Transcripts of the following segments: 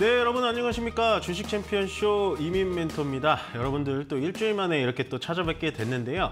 네, 여러분 안녕하십니까. 주식 챔피언쇼 이민 멘토입니다. 여러분들 또 일주일 만에 이렇게 또 찾아뵙게 됐는데요.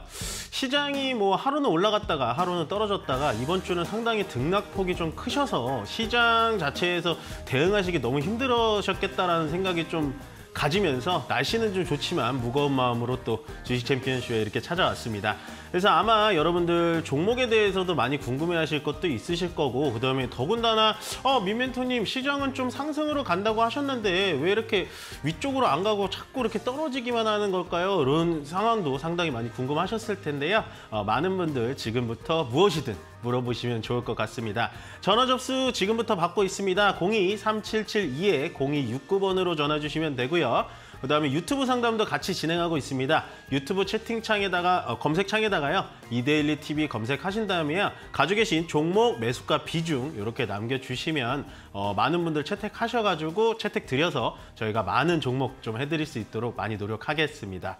시장이 뭐 하루는 올라갔다가 하루는 떨어졌다가 이번 주는 상당히 등락폭이 좀 크셔서 시장 자체에서 대응하시기 너무 힘들으셨겠다라는 생각이 좀 가지면서 날씨는 좀 좋지만 무거운 마음으로 또 주식 챔피언쇼에 이렇게 찾아왔습니다. 그래서 아마 여러분들 종목에 대해서도 많이 궁금해하실 것도 있으실 거고 그다음에 더군다나 어 민멘토님 시장은 좀 상승으로 간다고 하셨는데 왜 이렇게 위쪽으로 안 가고 자꾸 이렇게 떨어지기만 하는 걸까요? 이런 상황도 상당히 많이 궁금하셨을 텐데요. 어, 많은 분들 지금부터 무엇이든 물어보시면 좋을 것 같습니다. 전화 접수 지금부터 받고 있습니다. 02-3772-0269번으로 전화 주시면 되고요. 그 다음에 유튜브 상담도 같이 진행하고 있습니다. 유튜브 채팅창에다가 어, 검색창에다가요. 이데일리 TV 검색하신 다음에요. 가지고 계신 종목, 매수가, 비중 이렇게 남겨주시면 어, 많은 분들 채택하셔가지고 채택 드려서 저희가 많은 종목 좀 해드릴 수 있도록 많이 노력하겠습니다.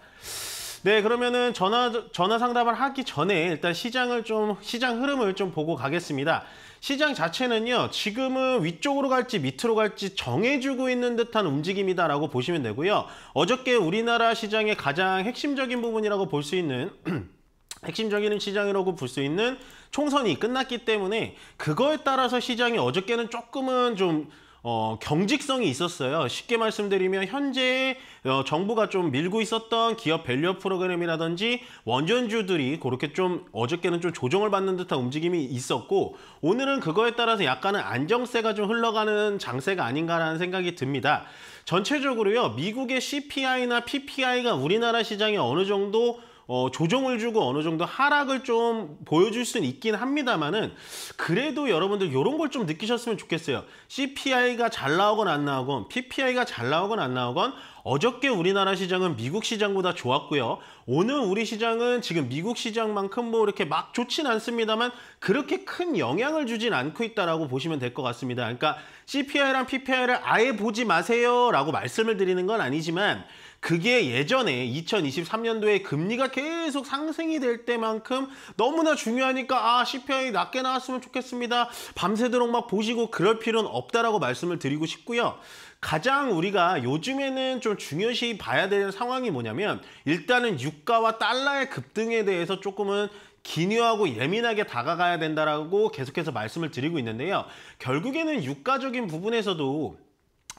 네, 그러면은 전화 전화 상담을 하기 전에 일단 시장을 좀 시장 흐름을 좀 보고 가겠습니다. 시장 자체는요, 지금은 위쪽으로 갈지 밑으로 갈지 정해주고 있는 듯한 움직임이다라고 보시면 되고요. 어저께 우리나라 시장의 가장 핵심적인 부분이라고 볼 수 있는 핵심적인 시장이라고 볼 수 있는 총선이 끝났기 때문에 그거에 따라서 시장이 어저께는 조금은 좀 어, 경직성이 있었어요. 쉽게 말씀드리면 현재 어, 정부가 좀 밀고 있었던 기업 밸류업 프로그램이라든지 원전주들이 그렇게 좀 어저께는 좀 조정을 받는 듯한 움직임이 있었고 오늘은 그거에 따라서 약간은 안정세가 좀 흘러가는 장세가 아닌가라는 생각이 듭니다. 전체적으로요. 미국의 CPI나 PPI가 우리나라 시장에 어느 정도 어, 조정을 주고 어느 정도 하락을 좀 보여줄 수는 있긴 합니다만은 그래도 여러분들 이런 걸 좀 느끼셨으면 좋겠어요. CPI가 잘 나오건 안 나오건 PPI가 잘 나오건 안 나오건 어저께 우리나라 시장은 미국 시장보다 좋았고요. 오늘 우리 시장은 지금 미국 시장만큼 뭐 이렇게 막 좋진 않습니다만 그렇게 큰 영향을 주진 않고 있다라고 보시면 될 것 같습니다. 그러니까 CPI랑 PPI를 아예 보지 마세요라고 말씀을 드리는 건 아니지만 그게 예전에 2023년도에 금리가 계속 상승이 될 때만큼 너무나 중요하니까 아 CPI 낮게 나왔으면 좋겠습니다. 밤새도록 막 보시고 그럴 필요는 없다라고 말씀을 드리고 싶고요. 가장 우리가 요즘에는 좀 중요시 봐야 되는 상황이 뭐냐면 일단은 유가와 달러의 급등에 대해서 조금은 기뉴하고 예민하게 다가가야 된다라고 계속해서 말씀을 드리고 있는데요. 결국에는 유가적인 부분에서도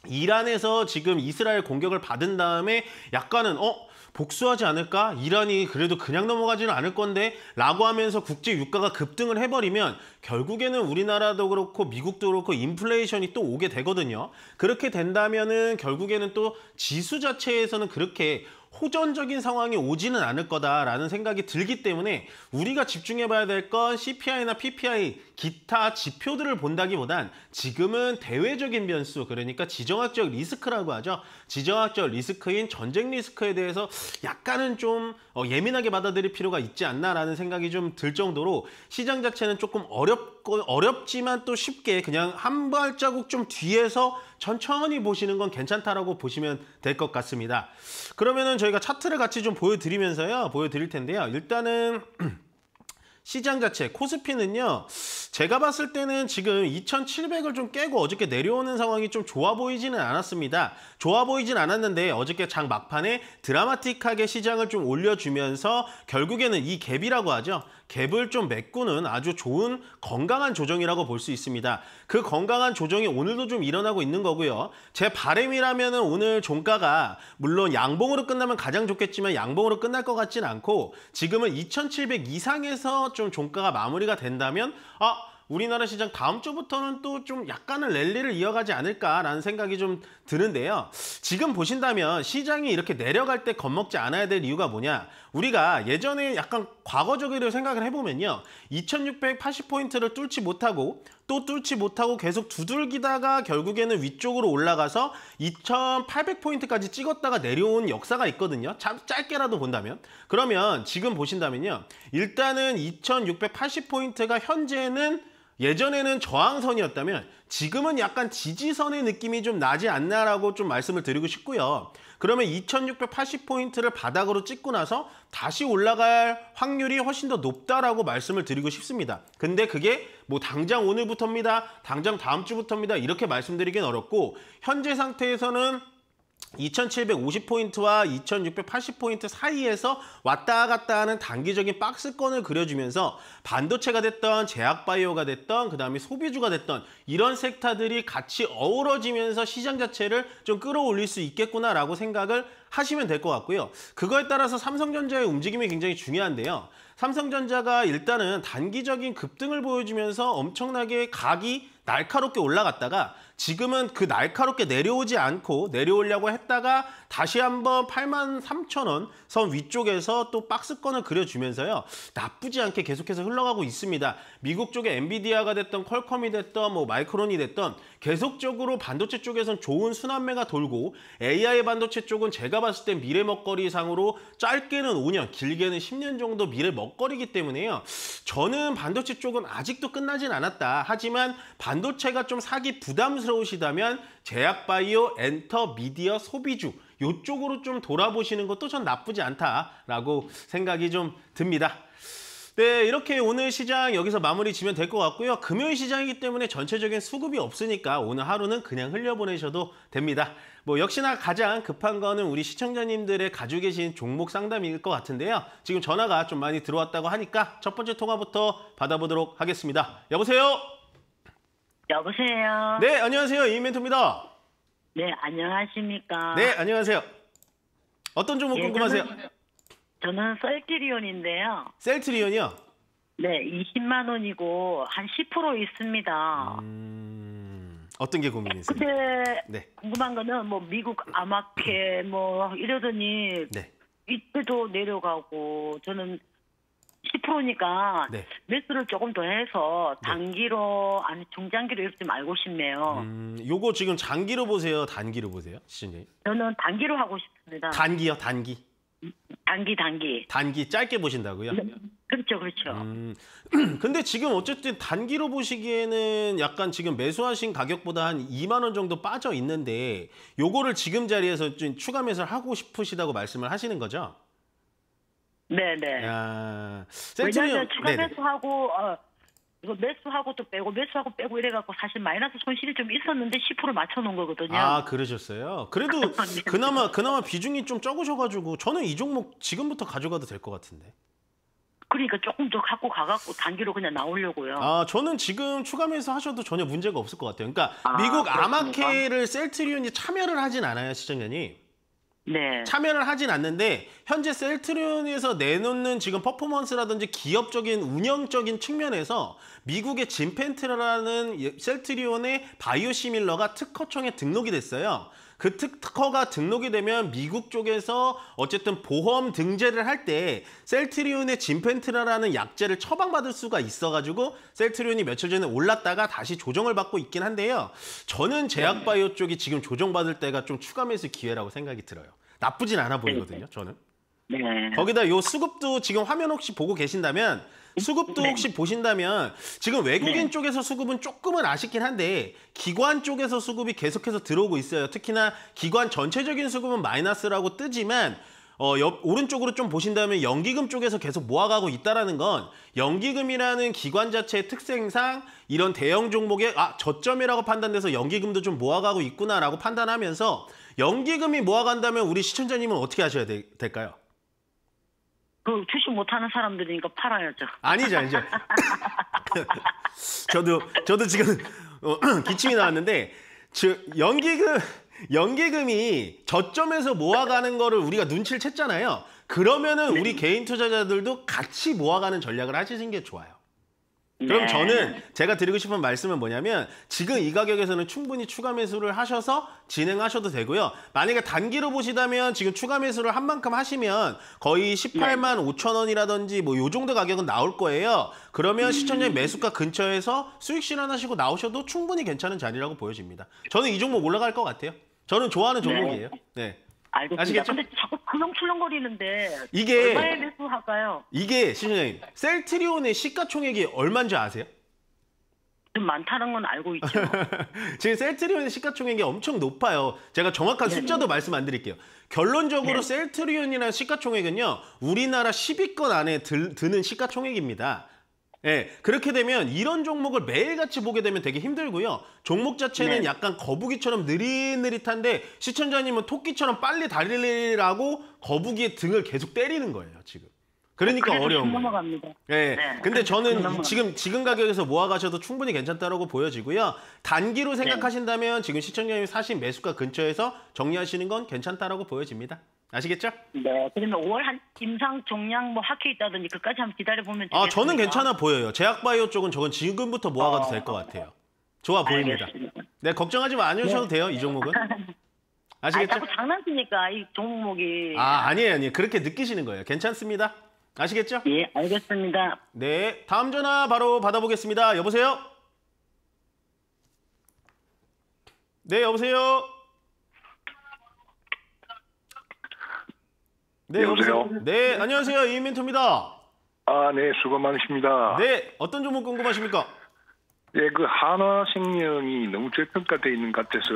이란에서 지금 이스라엘 공격을 받은 다음에 약간은 어? 복수하지 않을까? 이란이 그래도 그냥 넘어가지는 않을 건데 라고 하면서 국제 유가가 급등을 해버리면 결국에는 우리나라도 그렇고 미국도 그렇고 인플레이션이 또 오게 되거든요. 그렇게 된다면은 결국에는 또 지수 자체에서는 그렇게 호전적인 상황이 오지는 않을 거다라는 생각이 들기 때문에 우리가 집중해봐야 될 건 CPI나 PPI 기타 지표들을 본다기보단 지금은 대외적인 변수 그러니까 지정학적 리스크라고 하죠. 지정학적 리스크인 전쟁 리스크에 대해서 약간은 좀 어, 예민하게 받아들일 필요가 있지 않나라는 생각이 좀 들 정도로 시장 자체는 조금 어렵고 어렵지만 또 쉽게 그냥 한 발자국 좀 뒤에서 천천히 보시는 건 괜찮다라고 보시면 될 것 같습니다. 그러면은 저희가 차트를 같이 좀 보여드리면서요. 보여드릴 텐데요. 일단은 시장 자체 코스피는요 제가 봤을 때는 지금 2700을 좀 깨고 어저께 내려오는 상황이 좀 좋아 보이지는 않았습니다 좋아 보이진 않았는데 어저께 장 막판에 드라마틱하게 시장을 좀 올려주면서 결국에는 이 갭이라고 하죠 갭을 좀 메꾸는 아주 좋은 건강한 조정이라고 볼 수 있습니다. 그 건강한 조정이 오늘도 좀 일어나고 있는 거고요. 제 바램이라면 오늘 종가가 물론 양봉으로 끝나면 가장 좋겠지만 양봉으로 끝날 것 같진 않고 지금은 2700 이상에서 좀 종가가 마무리가 된다면 아 우리나라 시장 다음 주부터는 또 좀 약간은 랠리를 이어가지 않을까라는 생각이 좀 드는데요. 지금 보신다면 시장이 이렇게 내려갈 때 겁먹지 않아야 될 이유가 뭐냐. 우리가 예전에 약간 과거적으로 생각을 해보면요. 2680포인트를 뚫지 못하고 또 뚫지 못하고 계속 두들기다가 결국에는 위쪽으로 올라가서 2800포인트까지 찍었다가 내려온 역사가 있거든요. 참 짧게라도 본다면. 그러면 지금 보신다면요. 일단은 2680포인트가 현재는 예전에는 저항선이었다면 지금은 약간 지지선의 느낌이 좀 나지 않나라고 좀 말씀을 드리고 싶고요. 그러면 2680포인트를 바닥으로 찍고 나서 다시 올라갈 확률이 훨씬 더 높다라고 말씀을 드리고 싶습니다. 근데 그게 뭐 당장 오늘부터입니다. 당장 다음 주부터입니다. 이렇게 말씀드리긴 어렵고 현재 상태에서는 2750포인트와 2680포인트 사이에서 왔다 갔다 하는 단기적인 박스권을 그려주면서 반도체가 됐던 제약바이오가 됐던 그 다음에 소비주가 됐던 이런 섹터들이 같이 어우러지면서 시장 자체를 좀 끌어올릴 수 있겠구나라고 생각을 하시면 될 것 같고요. 그거에 따라서 삼성전자의 움직임이 굉장히 중요한데요. 삼성전자가 일단은 단기적인 급등을 보여주면서 엄청나게 각이 날카롭게 올라갔다가 지금은 그 날카롭게 내려오지 않고 내려오려고 했다가 다시 한번 8만 3천 원선 위쪽에서 또 박스권을 그려주면서요. 나쁘지 않게 계속해서 흘러가고 있습니다. 미국 쪽에 엔비디아가 됐던 퀄컴이 됐던 뭐 마이크론이 됐던 계속적으로 반도체 쪽에선 좋은 순환매가 돌고 AI 반도체 쪽은 제가 봤을 땐 미래 먹거리상으로 짧게는 5년 길게는 10년 정도 미래 먹거리이기 때문에요. 저는 반도체 쪽은 아직도 끝나진 않았다. 하지만 반 반도체가 좀 사기 부담스러우시다면 제약바이오, 엔터, 미디어, 소비주 이쪽으로좀 돌아보시는 것도 전 나쁘지 않다라고 생각이 좀 듭니다. 네, 이렇게 오늘 시장 여기서 마무리 지면 될 것 같고요. 금요일 시장이기 때문에 전체적인 수급이 없으니까 오늘 하루는 그냥 흘려보내셔도 됩니다. 뭐 역시나 가장 급한 거는 우리 시청자님들의 가지고 계신 종목 상담일 것 같은데요. 지금 전화가 좀 많이 들어왔다고 하니까 첫 번째 통화부터 받아보도록 하겠습니다. 여보세요? 여보세요. 네, 안녕하세요. 이멘토입니다. 네, 안녕하십니까. 네, 안녕하세요. 어떤 종목 예, 궁금하세요? 저는, 셀트리온인데요. 셀트리온이요? 네, 20만 원이고 한 10% 있습니다. 음, 어떤 게 고민이세요? 근데 네. 궁금한 거는 뭐 미국 아마케 뭐 이러더니 네. 이때도 내려가고 저는 10%니까 네. 매수를 조금 더 해서 네. 단기로 아니 중장기로 이렇게 말고 싶네요. 음, 요거 지금 장기로 보세요, 단기로 보세요, 시장님? 저는 단기로 하고 싶습니다. 단기요, 단기. 음, 단기 단기. 단기 짧게 보신다고요? 네, 그렇죠, 그렇죠. 음, 근데 지금 어쨌든 단기로 보시기에는 약간 지금 매수하신 가격보다 한 2만 원 정도 빠져 있는데 요거를 지금 자리에서 좀 추가 매수를 하고 싶으시다고 말씀을 하시는 거죠? 네네. 야, 왜냐하면 추가 매수하고 어, 이거 매수하고 또 빼고 매수하고 빼고 이래갖고 사실 마이너스 손실이 좀 있었는데 10% 맞춰놓은 거거든요. 아 그러셨어요. 그래도 네. 그나마 그나마 비중이 좀 적으셔가지고 저는 이 종목 지금부터 가져가도 될 것 같은데. 그러니까 조금 더 갖고 가갖고 단기로 그냥 나오려고요. 아 저는 지금 추가 매수 하셔도 전혀 문제가 없을 것 같아요. 그러니까 아, 미국 그렇습니까? 아마케를 셀트리온이 참여를 하진 않아요 시청자님. 네. 참여를 하진 않는데 현재 셀트리온에서 내놓는 지금 퍼포먼스라든지 기업적인 운영적인 측면에서 미국의 진펜트라는 셀트리온의 바이오시밀러가 특허청에 등록이 됐어요. 그 특허가 등록이 되면 미국 쪽에서 어쨌든 보험 등재를 할 때 셀트리온의 진펜트라라는 약제를 처방받을 수가 있어가지고 셀트리온이 며칠 전에 올랐다가 다시 조정을 받고 있긴 한데요. 저는 제약바이오 쪽이 지금 조정받을 때가 좀 추가 매수 기회라고 생각이 들어요. 나쁘진 않아 보이거든요, 저는. 네. 거기다 요 수급도 지금 화면 혹시 보고 계신다면 수급도 네. 혹시 보신다면 지금 외국인 네. 쪽에서 수급은 조금은 아쉽긴 한데 기관 쪽에서 수급이 계속해서 들어오고 있어요. 특히나 기관 전체적인 수급은 마이너스라고 뜨지만 어, 옆, 오른쪽으로 좀 보신다면 연기금 쪽에서 계속 모아가고 있다라는 건 연기금이라는 기관 자체의 특성상 이런 대형 종목의 아 저점이라고 판단돼서 연기금도 좀 모아가고 있구나라고 판단하면서 연기금이 모아간다면 우리 시청자님은 어떻게 하셔야 되, 될까요? 그 주식 못하는 사람들이니까 팔아야죠. 아니죠, 아니죠. 저도 저도 지금 어, 기침이 나왔는데 저 연기금 연기금이 저점에서 모아가는 거를 우리가 눈치를 챘잖아요. 그러면은 우리 네. 개인 투자자들도 같이 모아가는 전략을 하시는 게 좋아요. 그럼 네. 저는 제가 드리고 싶은 말씀은 뭐냐면 지금 이 가격에서는 충분히 추가 매수를 하셔서 진행하셔도 되고요. 만약에 단기로 보시다면 지금 추가 매수를 한 만큼 하시면 거의 18만 네. 5천 원이라든지 뭐요 정도 가격은 나올 거예요. 그러면 시청자의 음. 매수가 근처에서 수익 실현하시고 나오셔도 충분히 괜찮은 자리라고 보여집니다. 저는 이 종목 올라갈 것 같아요. 저는 좋아하는 종목이에요. 네. 네. 알겠습니다. 아시겠죠? 근데 자꾸 구렁출렁거리는데 이게- 얼마에 매수할까요? 이게 신장님 셀트리온의 시가총액이 얼마인지 아세요? 좀 많다는 건 알고 있죠. 지금 셀트리온의 시가총액이 엄청 높아요. 제가 정확한 네, 네. 숫자도 말씀 안 드릴게요. 결론적으로 네. 셀트리온이라는 시가총액은요, 우리나라 10위권 안에 들- 드는 시가총액입니다. 예, 그렇게 되면 이런 종목을 매일같이 보게 되면 되게 힘들고요. 종목 자체는 네. 약간 거북이처럼 느릿느릿한데 시청자님은 토끼처럼 빨리 달리라고 거북이의 등을 계속 때리는 거예요, 지금. 그러니까 어려운 거예요. 넘어갑니다. 예. 네. 근데 저는 지금 지금 가격에서 모아 가셔도 충분히 괜찮다라고 보여지고요. 단기로 네. 생각하신다면 지금 시청자님 이 사신 매수가 근처에서 정리하시는 건 괜찮다라고 보여집니다. 아시겠죠? 네. 그러면 5월 한 임상 종양 뭐 학회 있다든지 그까지 한번 기다려 보면 아, 저는 괜찮아 보여요. 제약바이오 쪽은 저건 지금부터 모아가도 어... 될것 같아요. 좋아 보입니다. 알겠습니다. 네, 걱정하지 마셔도 네. 돼요. 이 종목은. 아시겠죠? 아니, 자꾸 장난치니까 이 종목이 아, 아니에요. 아니에요. 그렇게 느끼시는 거예요. 괜찮습니다. 아시겠죠? 예, 알겠습니다. 네, 다음 전화 바로 받아보겠습니다. 여보세요? 네, 여보세요? 네, 여보세요. 네, 안녕하세요. 이민토입니다. 아, 네, 수고 많으십니다. 네, 어떤 종목 궁금하십니까? 예, 그 한화생명이 너무 저평가돼 있는 것 같아서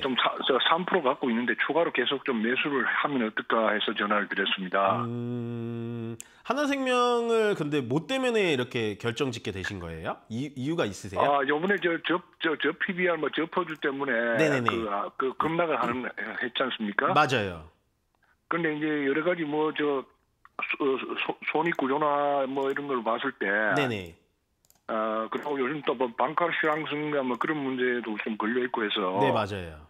좀저3% 갖고 있는데 추가로 계속 좀 매수를 하면 어떨까 해서 전화를 드렸습니다. 음, 한화생명을 근데 못 뭐 때문에 이렇게 결정짓게 되신 거예요? 이, 이유가 있으세요? 아, 요번에 저저저 저, 저, 저 PBR 뭐 저퍼주 때문에 네네네. 그, 아, 그 급락을 하는 했지 않습니까? 맞아요. 근데 이제 여러 가지 뭐저 손익 구조나 뭐 이런 걸 봤을 때 네네. 아, 그리고 요즘 또뭐 반값 시황승가 뭐 그런 문제도 좀 걸려 있고 해서 네, 맞아요.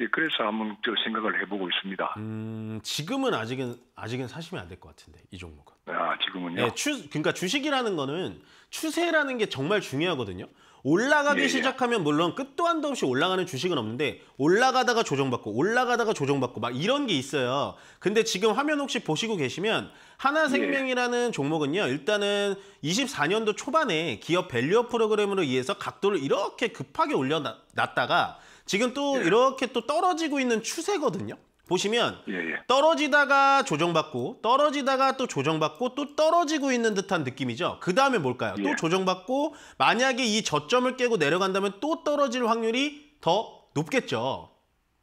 예, 그래서 한번 저 생각을 해보고 있습니다. 음, 지금은 아직은 아직은 사시면 안 될 것 같은데 이 종목은. 아, 지금은요? 네, 추 그러니까 주식이라는 거는 추세라는 게 정말 중요하거든요. 올라가기 예, 예, 시작하면 물론 끝도 한도 없이 올라가는 주식은 없는데 올라가다가 조정받고 올라가다가 조정받고 막 이런 게 있어요. 근데 지금 화면 혹시 보시고 계시면 하나생명이라는 예. 종목은요. 일단은 24년도 초반에 기업 밸류업 프로그램으로 의해서 각도를 이렇게 급하게 올려놨다가 지금 또 예. 이렇게 또 떨어지고 있는 추세거든요. 보시면 예, 예. 떨어지다가 조정받고 떨어지다가 또 조정받고 또 떨어지고 있는 듯한 느낌이죠. 그 다음에 뭘까요? 예. 또 조정받고 만약에 이 저점을 깨고 내려간다면 또 떨어질 확률이 더 높겠죠.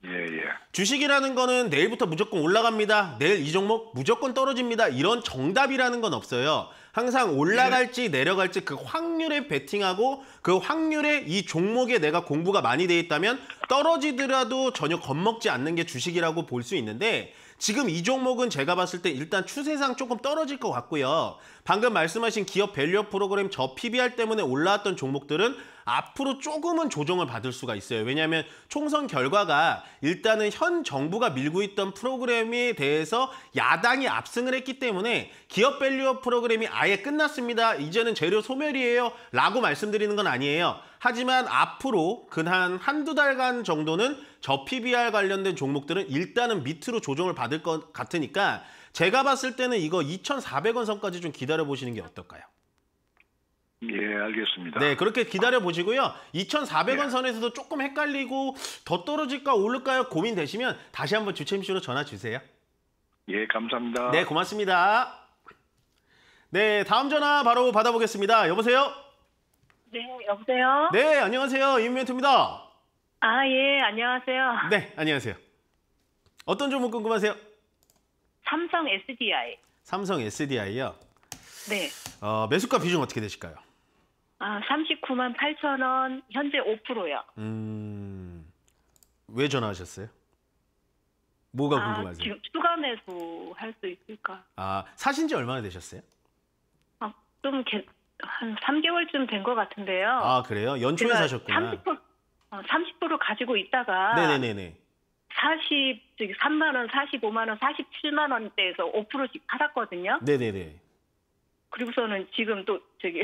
예, 예. 주식이라는 거는 내일부터 무조건 올라갑니다. 내일 이 종목 무조건 떨어집니다. 이런 정답이라는 건 없어요. 항상 올라갈지 네. 내려갈지 그 확률에 베팅하고 그 확률에 이 종목에 내가 공부가 많이 돼 있다면 떨어지더라도 전혀 겁먹지 않는 게 주식이라고 볼 수 있는데 지금 이 종목은 제가 봤을 때 일단 추세상 조금 떨어질 것 같고요. 방금 말씀하신 기업 밸류업 프로그램 저 PBR 때문에 올라왔던 종목들은 앞으로 조금은 조정을 받을 수가 있어요. 왜냐하면 총선 결과가 일단은 현 정부가 밀고 있던 프로그램에 대해서 야당이 압승을 했기 때문에 기업 밸류업 프로그램이 아예 끝났습니다. 이제는 재료 소멸이에요. 라고 말씀드리는 건 아니에요. 하지만 앞으로 근한 한두 달간 정도는 저 PBR 관련된 종목들은 일단은 밑으로 조정을 받을 것 같으니까 제가 봤을 때는 이거 2,400원 선까지 좀 기다려보시는 게 어떨까요? 예, 알겠습니다. 네, 그렇게 기다려 보시고요. 2,400원 예. 선에서도 조금 헷갈리고 더 떨어질까 오를까요 고민되시면 다시 한번 주최 MC로 전화 주세요. 예, 감사합니다. 네, 고맙습니다. 네, 다음 전화 바로 받아보겠습니다. 여보세요? 네, 여보세요? 네, 안녕하세요. 임멘트입니다. 아, 예, 안녕하세요. 네, 안녕하세요. 어떤 종목 궁금하세요? 삼성 SDI. 삼성 SDI요? 네. 어, 매수가 비중 어떻게 되실까요? 아, 39만 8천 원 현재 5%요. 음. 왜 전화하셨어요? 뭐가 아, 궁금하세요? 지금 수감해서 할수 있을까? 아, 사신 지 얼마나 되셨어요? 아, 좀한 3개월쯤 된 것 같은데요. 아, 그래요? 연초에 사셨구나. 30%, 어, 30% 가지고 있다가 네네네 40, 3만 원, 45만 원, 47만 원대에서 5%씩 팔았거든요. 네네네. 그리고서는 지금 또 저기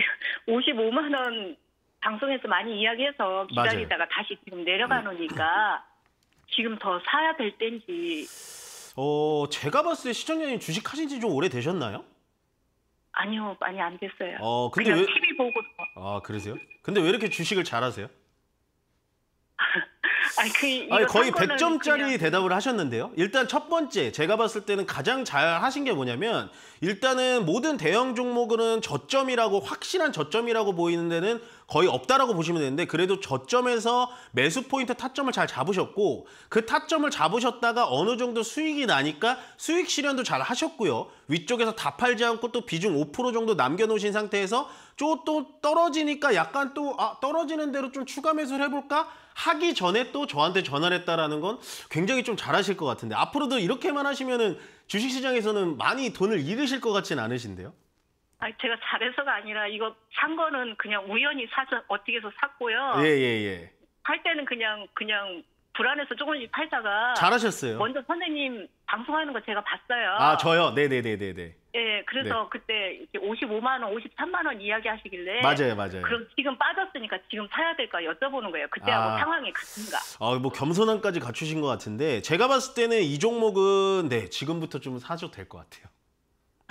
55만 원 방송에서 많이 이야기해서 기다리다가 맞아요. 다시 지금 내려가놓으니까 네. 지금 더 사야 될 땐지. 어, 제가 봤을 때 시청자님 주식 하신 지 좀 오래 되셨나요? 아니요, 많이 안 됐어요. 어, 근데 왜 TV 보고. 아, 그러세요? 근데 왜 이렇게 주식을 잘하세요? 아니, 그, 아니 거의 100점짜리 그냥... 대답을 하셨는데요. 일단 첫 번째 제가 봤을 때는 가장 잘 하신 게 뭐냐면 일단은 모든 대형 종목은 저점이라고 확실한 저점이라고 보이는 데는 거의 없다라고 보시면 되는데 그래도 저점에서 매수 포인트 타점을 잘 잡으셨고 그 타점을 잡으셨다가 어느 정도 수익이 나니까 수익 실현도 잘 하셨고요. 위쪽에서 다 팔지 않고 또 비중 5% 정도 남겨놓으신 상태에서 또 떨어지니까 약간 또 아, 떨어지는 대로 좀 추가 매수를 해볼까? 하기 전에 또 저한테 전화를 했다라는 건 굉장히 좀 잘하실 것 같은데 앞으로도 이렇게만 하시면은 주식시장에서는 많이 돈을 잃으실 것 같진 않으신데요? 아니, 제가 잘해서가 아니라 이거 산 거는 그냥 우연히 사서 어떻게 해서 샀고요. 예, 예, 예. 팔 때는 그냥, 그냥 불안해서 조금씩 팔다가. 잘하셨어요. 먼저 선생님 방송하는 거 제가 봤어요. 아, 저요? 네네네네네. 네, 네, 네, 예, 그래서 네. 그때 55만 원, 53만 원 이야기 하시길래 맞아요, 맞아요. 그럼 지금 빠졌으니까 지금 사야 될까 여쭤보는 거예요. 그때하고 아, 상황이 같은가? 아, 뭐 겸손함까지 갖추신 것 같은데 제가 봤을 때는 이 종목은 네 지금부터 좀사줘도될 것 같아요.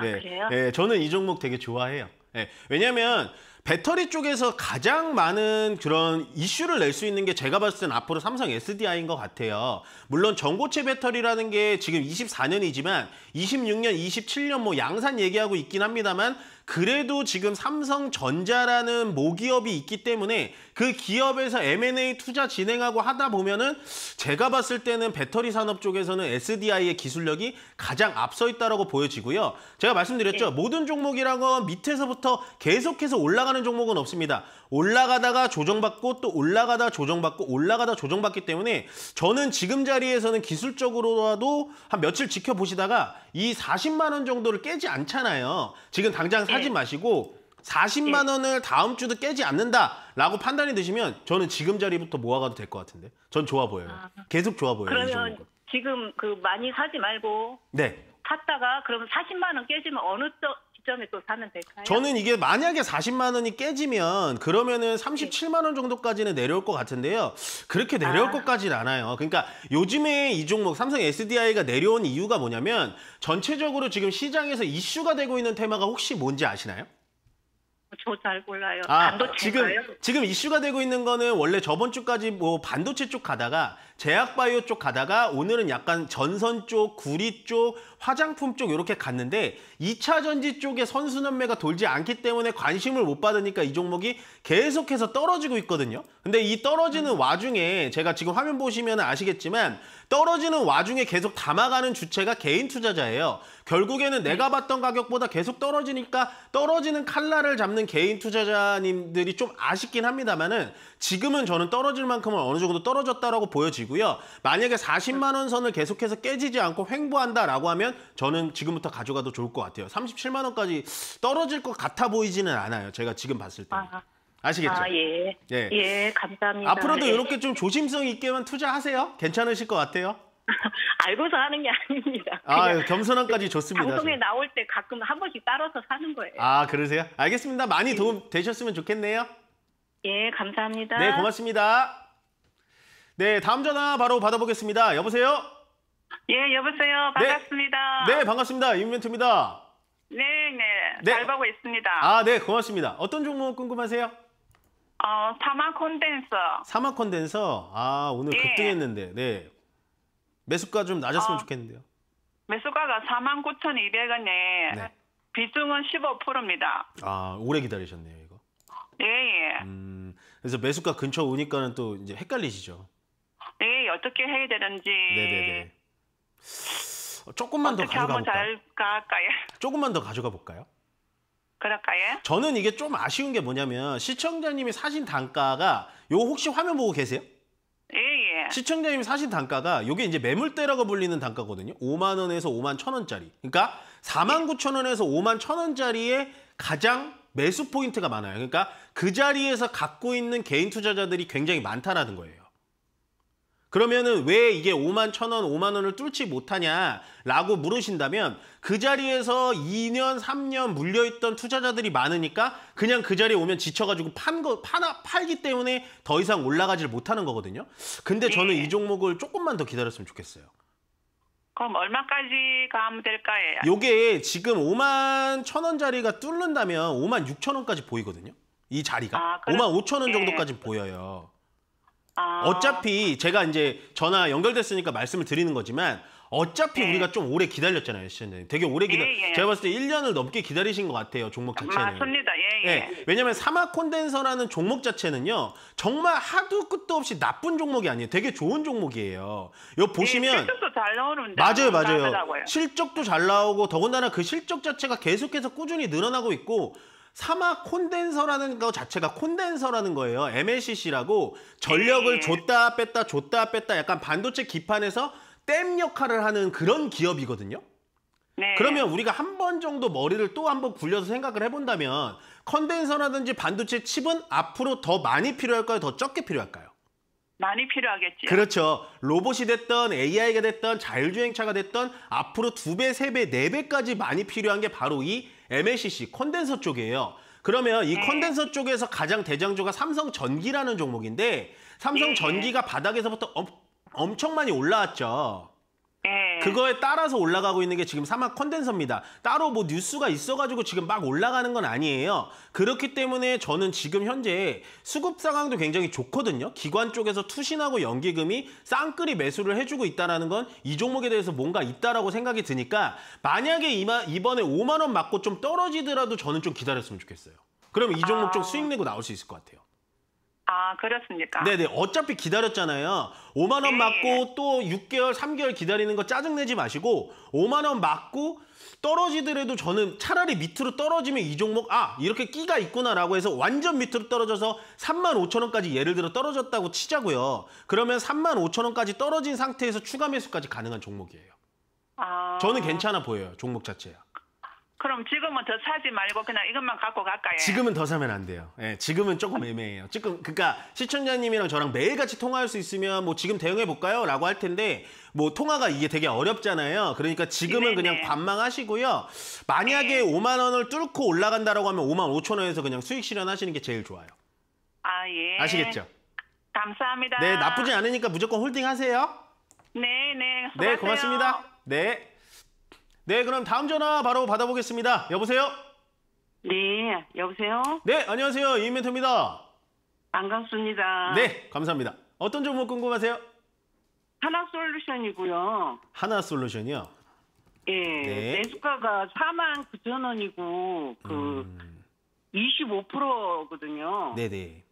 아, 네. 그래요? 네, 저는 이 종목 되게 좋아해요. 네, 예, 왜냐하면 배터리 쪽에서 가장 많은 그런 이슈를 낼 수 있는 게 제가 봤을 때는 앞으로 삼성 SDI인 것 같아요. 물론 전고체 배터리라는 게 지금 24년이지만 26년, 27년 뭐 양산 얘기하고 있긴 합니다만 그래도 지금 삼성전자라는 모기업이 있기 때문에 그 기업에서 M&A 투자 진행하고 하다 보면은 제가 봤을 때는 배터리 산업 쪽에서는 SDI의 기술력이 가장 앞서 있다라고 보여지고요. 제가 말씀드렸죠. 네. 모든 종목이라고 밑에서부터 계속해서 올라가는 종목은 없습니다. 올라가다가 조정받고 또 올라가다 조정받고 올라가다 조정받기 때문에 저는 지금 자리에서는 기술적으로라도 한 며칠 지켜보시다가 이 40만 원 정도를 깨지 않잖아요. 지금 당장 사지 네. 마시고 40만 예. 원을 다음 주도 깨지 않는다라고 판단이 드시면 저는 지금 자리부터 모아가도 될 것 같은데. 전 좋아 보여요. 아. 계속 좋아 보여요. 그러면 지금 그 많이 사지 말고 네. 샀다가 그러면 40만 원 깨지면 어느 쪽 시점에 또 사면 될까요? 저는 이게 만약에 40만 원이 깨지면 그러면은 37만 예. 원 정도까지는 내려올 것 같은데요. 그렇게 내려올 아. 것까지는 않아요. 그러니까 요즘에 이 종목 삼성 SDI가 내려온 이유가 뭐냐면 전체적으로 지금 시장에서 이슈가 되고 있는 테마가 혹시 뭔지 아시나요? 저잘 몰라요. 아, 반도체요 지금 지금 이슈가 되고 있는 거는 원래 저번 주까지 뭐 반도체 쪽 가다가 제약바이오 쪽 가다가 오늘은 약간 전선 쪽, 구리 쪽, 화장품 쪽 이렇게 갔는데 2차 전지 쪽에 선순환매가 돌지 않기 때문에 관심을 못 받으니까 이 종목이 계속해서 떨어지고 있거든요. 근데 이 떨어지는 와중에 제가 지금 화면 보시면 아시겠지만 떨어지는 와중에 계속 담아가는 주체가 개인 투자자예요. 결국에는 내가 봤던 가격보다 계속 떨어지니까 떨어지는 칼날을 잡는 개인 투자자님들이 좀 아쉽긴 합니다만은 지금은 저는 떨어질 만큼은 어느 정도 떨어졌다라고 보여지고요. 만약에 40만 원 선을 계속해서 깨지지 않고 횡보한다라고 하면 있다면 저는 지금부터 가져가도 좋을 것 같아요. 37만 원까지 떨어질 것 같아 보이지는 않아요. 제가 지금 봤을 때. 아, 아시겠죠? 아, 예. 예. 예, 감사합니다. 앞으로도 예. 이렇게 좀 조심성 있게만 투자하세요. 괜찮으실 것 같아요. 알고서 하는 게 아닙니다. 아, 겸손함까지 좋습니다. 방송에 지금. 나올 때 가끔 한 번씩 따라서 사는 거예요. 아, 그러세요? 알겠습니다. 많이 예. 도움 되셨으면 좋겠네요. 예, 감사합니다. 네, 고맙습니다. 네, 다음 전화 바로 받아보겠습니다. 여보세요? 예, 여보세요. 네. 반갑습니다. 네, 네 반갑습니다. 이민트입니다. 네, 네, 네. 알바고 있습니다. 아, 네, 고맙습니다. 어떤 종목 궁금하세요? 어, 사마 콘덴서. 사마 콘덴서. 아, 오늘 예. 급등했는데. 네. 매수가 좀 낮았으면 어, 좋겠는데요. 매수가가 49,200원에 네. 비중은 15%입니다. 아, 오래 기다리셨네요, 이거. 예, 예. 음, 그래서 매수가 근처 오니까는 또 이제 헷갈리시죠. 예, 어떻게 해야 되는지. 네, 네, 네. 조금만 더 가져가 볼까요? 조금만 더 가져가 볼까요? 그럴까요? 저는 이게 좀 아쉬운 게 뭐냐면 시청자님이 사신 단가가 요 혹시 화면 보고 계세요? 예, 예. 시청자님이 사신 단가가 요게 이제 매물대라고 불리는 단가거든요. 5만 원에서 5만 천 원짜리. 그러니까 4만 예. 9천 원에서 5만 천 원짜리에 가장 매수 포인트가 많아요. 그러니까 그 자리에서 갖고 있는 개인 투자자들이 굉장히 많다라는 거예요. 그러면은 왜 이게 5만 천 원, 5만 원을 뚫지 못하냐라고 물으신다면 그 자리에서 2년, 3년 물려있던 투자자들이 많으니까 그냥 그 자리에 오면 지쳐가지고 판 거, 파나, 팔기 때문에 더 이상 올라가지를 못하는 거거든요. 근데 네. 저는 네. 이 종목을 조금만 더 기다렸으면 좋겠어요. 그럼 얼마까지 가면 될까요? 이게 지금 5만 천 원짜리가 뚫는다면 5만 6천 원까지 보이거든요. 이 자리가. 아, 5만 5천 원 네. 정도까지 보여요. 아... 어차피 제가 이제 전화 연결됐으니까 말씀을 드리는 거지만 어차피 네. 우리가 좀 오래 기다렸잖아요, 시장님. 되게 오래 기다. 예, 예. 제가 봤을 때 1년을 넘게 기다리신 것 같아요, 종목 자체는. 맞습니다. 예, 예. 예. 왜냐하면 사막 콘덴서라는 종목 자체는요, 정말 하도 끝도 없이 나쁜 종목이 아니에요. 되게 좋은 종목이에요. 요 예, 보시면 실적도 잘 나오는데 맞아요, 맞아요. 실적도 잘 나오고 더군다나 그 실적 자체가 계속해서 꾸준히 늘어나고 있고 사막 콘덴서라는 거 자체가 콘덴서라는 거예요. MLCC라고 전력을 네. 줬다 뺐다 줬다 뺐다 약간 반도체 기판에서 댐 역할을 하는 그런 기업이거든요. 네. 그러면 우리가 한 번 정도 머리를 또 한 번 굴려서 생각을 해본다면 콘덴서라든지 반도체 칩은 앞으로 더 많이 필요할까요? 더 적게 필요할까요? 많이 필요하겠죠. 그렇죠. 로봇이 됐던 AI가 됐던 자율주행차가 됐던 앞으로 두 배, 세 배, 네 배까지 많이 필요한 게 바로 이 MLCC 컨덴서 쪽이에요. 그러면 이 네. 컨덴서 쪽에서 가장 대장주가 삼성전기라는 종목인데 삼성전기가 네. 바닥에서부터 엄, 엄청 많이 올라왔죠. 예. 그거에 따라서 올라가고 있는 게 지금 사막 컨덴서입니다. 따로 뭐 뉴스가 있어가지고 지금 막 올라가는 건 아니에요. 그렇기 때문에 저는 지금 현재 수급 상황도 굉장히 좋거든요. 기관 쪽에서 투신하고 연기금이 쌍끌이 매수를 해주고 있다는 건 이 종목에 대해서 뭔가 있다라고 생각이 드니까 만약에 이번에 5만 원 맞고 좀 떨어지더라도 저는 좀 기다렸으면 좋겠어요. 그럼 이 종목 아... 좀 수익 내고 나올 수 있을 것 같아요. 아, 그렇습니까? 네네. 어차피 기다렸잖아요. 5만 원 네. 맞고 또 6개월, 3개월 기다리는 거 짜증내지 마시고 5만 원 맞고 떨어지더라도 저는 차라리 밑으로 떨어지면 이 종목 아 이렇게 끼가 있구나라고 해서 완전 밑으로 떨어져서 3만 5천 원까지 예를 들어 떨어졌다고 치자고요. 그러면 3만 5천 원까지 떨어진 상태에서 추가 매수까지 가능한 종목이에요. 아... 저는 괜찮아 보여요. 종목 자체야. 그럼 지금은 더 사지 말고 그냥 이것만 갖고 갈까요? 지금은 더 사면 안 돼요. 예, 지금은 조금 애매해요. 지금 그러니까 시청자님이랑 저랑 매일같이 통화할 수 있으면 뭐 지금 대응해 볼까요?라고 할 텐데 뭐 통화가 이게 되게 어렵잖아요. 그러니까 지금은 네네. 그냥 관망하시고요. 만약에 네. 5만 원을 뚫고 올라간다라고 하면 5만 5천 원에서 그냥 수익 실현하시는 게 제일 좋아요. 아 예. 아시겠죠? 감사합니다. 네, 나쁘지 않으니까 무조건 홀딩하세요. 네, 네. 네 수고하세요. 네, 고맙습니다. 네. 네, 그럼 다음 전화 바로 받아보겠습니다. 여보세요? 네, 여보세요? 네, 안녕하세요. 이멘토입니다. 반갑습니다. 네, 감사합니다. 어떤 종목 궁금하세요? 하나 솔루션이고요. 하나 솔루션이요? 예, 네. 매수가가 4만 9천 원이고 그 음. 25%거든요. 네네.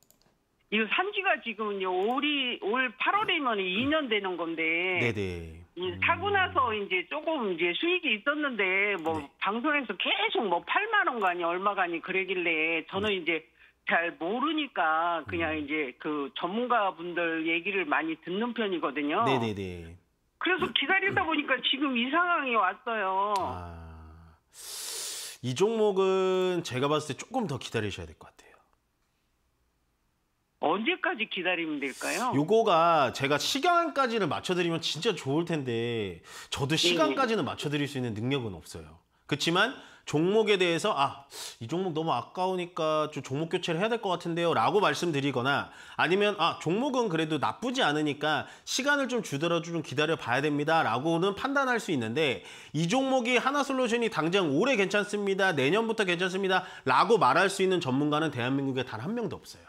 이거 산지가 지금요 올이 올 8월이면 2년 되는 건데. 네네. 이 사고 나서 이제 조금 이제 수익이 있었는데 뭐 네. 방송에서 계속 뭐 8만 원가니 얼마가니 그러길래 저는 네. 이제 잘 모르니까 그냥 음. 이제 그 전문가분들 얘기를 많이 듣는 편이거든요. 네네네. 그래서 그 기다리다 음. 보니까 지금 이 상황이 왔어요. 아, 이 종목은 제가 봤을 때 조금 더 기다리셔야 될 것 같아요. 언제까지 기다리면 될까요? 요거가 제가 시간까지를 맞춰드리면 진짜 좋을 텐데 저도 네. 시간까지는 맞춰드릴 수 있는 능력은 없어요. 그렇지만 종목에 대해서 아 이 종목 너무 아까우니까 좀 종목 교체를 해야 될 것 같은데요 라고 말씀드리거나 아니면 아 종목은 그래도 나쁘지 않으니까 시간을 좀 주더라도 좀 기다려 봐야 됩니다 라고는 판단할 수 있는데 이 종목이 하나솔루션이 당장 올해 괜찮습니다 내년부터 괜찮습니다 라고 말할 수 있는 전문가는 대한민국에 단 한 명도 없어요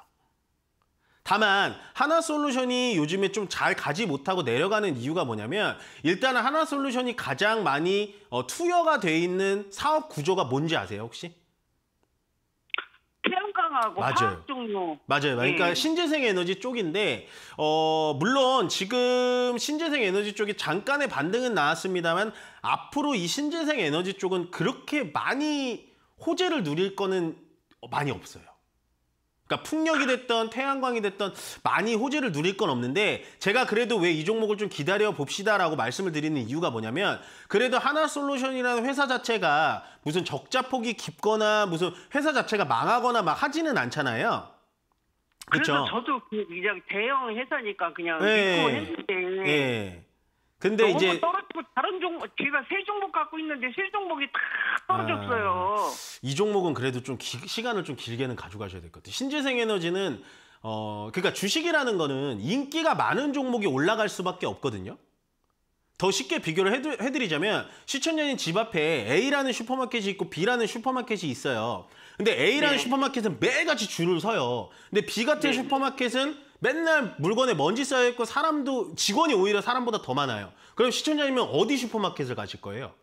다만 하나솔루션이 요즘에 좀 잘 가지 못하고 내려가는 이유가 뭐냐면 일단 은 하나솔루션이 가장 많이 어, 투여가 돼 있는 사업 구조가 뭔지 아세요 혹시? 태양광하고 화학 종류. 맞아요. 예. 그러니까 예. 신재생 에너지 쪽인데 어 물론 지금 신재생 에너지 쪽이 잠깐의 반등은 나왔습니다만 앞으로 이 신재생 에너지 쪽은 그렇게 많이 호재를 누릴 거는 많이 없어요. 그러니까 풍력이 됐던 태양광이 됐던 많이 호재를 누릴 건 없는데 제가 그래도 왜 이 종목을 좀 기다려 봅시다라고 말씀을 드리는 이유가 뭐냐면 그래도 하나솔루션이라는 회사 자체가 무슨 적자폭이 깊거나 무슨 회사 자체가 망하거나 막 하지는 않잖아요. 그래서 저도 그이 대형 회사니까 그냥 예, 믿고 했는데 예. 근데 이제 떨어지고 다른 종목 제가 세 종목 갖고 있는데 세 종목이 다 떨어졌어요. 아, 이 종목은 그래도 좀 기, 시간을 좀 길게는 가져가셔야 될 것 같아요. 신재생 에너지는 어 그러니까 주식이라는 거는 인기가 많은 종목이 올라갈 수밖에 없거든요. 더 쉽게 비교를 해드, 해드리자면 시청자인집 앞에 A라는 슈퍼마켓이 있고 B라는 슈퍼마켓이 있어요. 근데 A라는 네. 슈퍼마켓은 매일같이 줄을 서요. 근데 B 같은 네. 슈퍼마켓은 맨날 물건에 먼지 쌓여있고 사람도 직원이 오히려 사람보다 더 많아요. 그럼 시청자님은 어디 슈퍼마켓을 가실 거예요?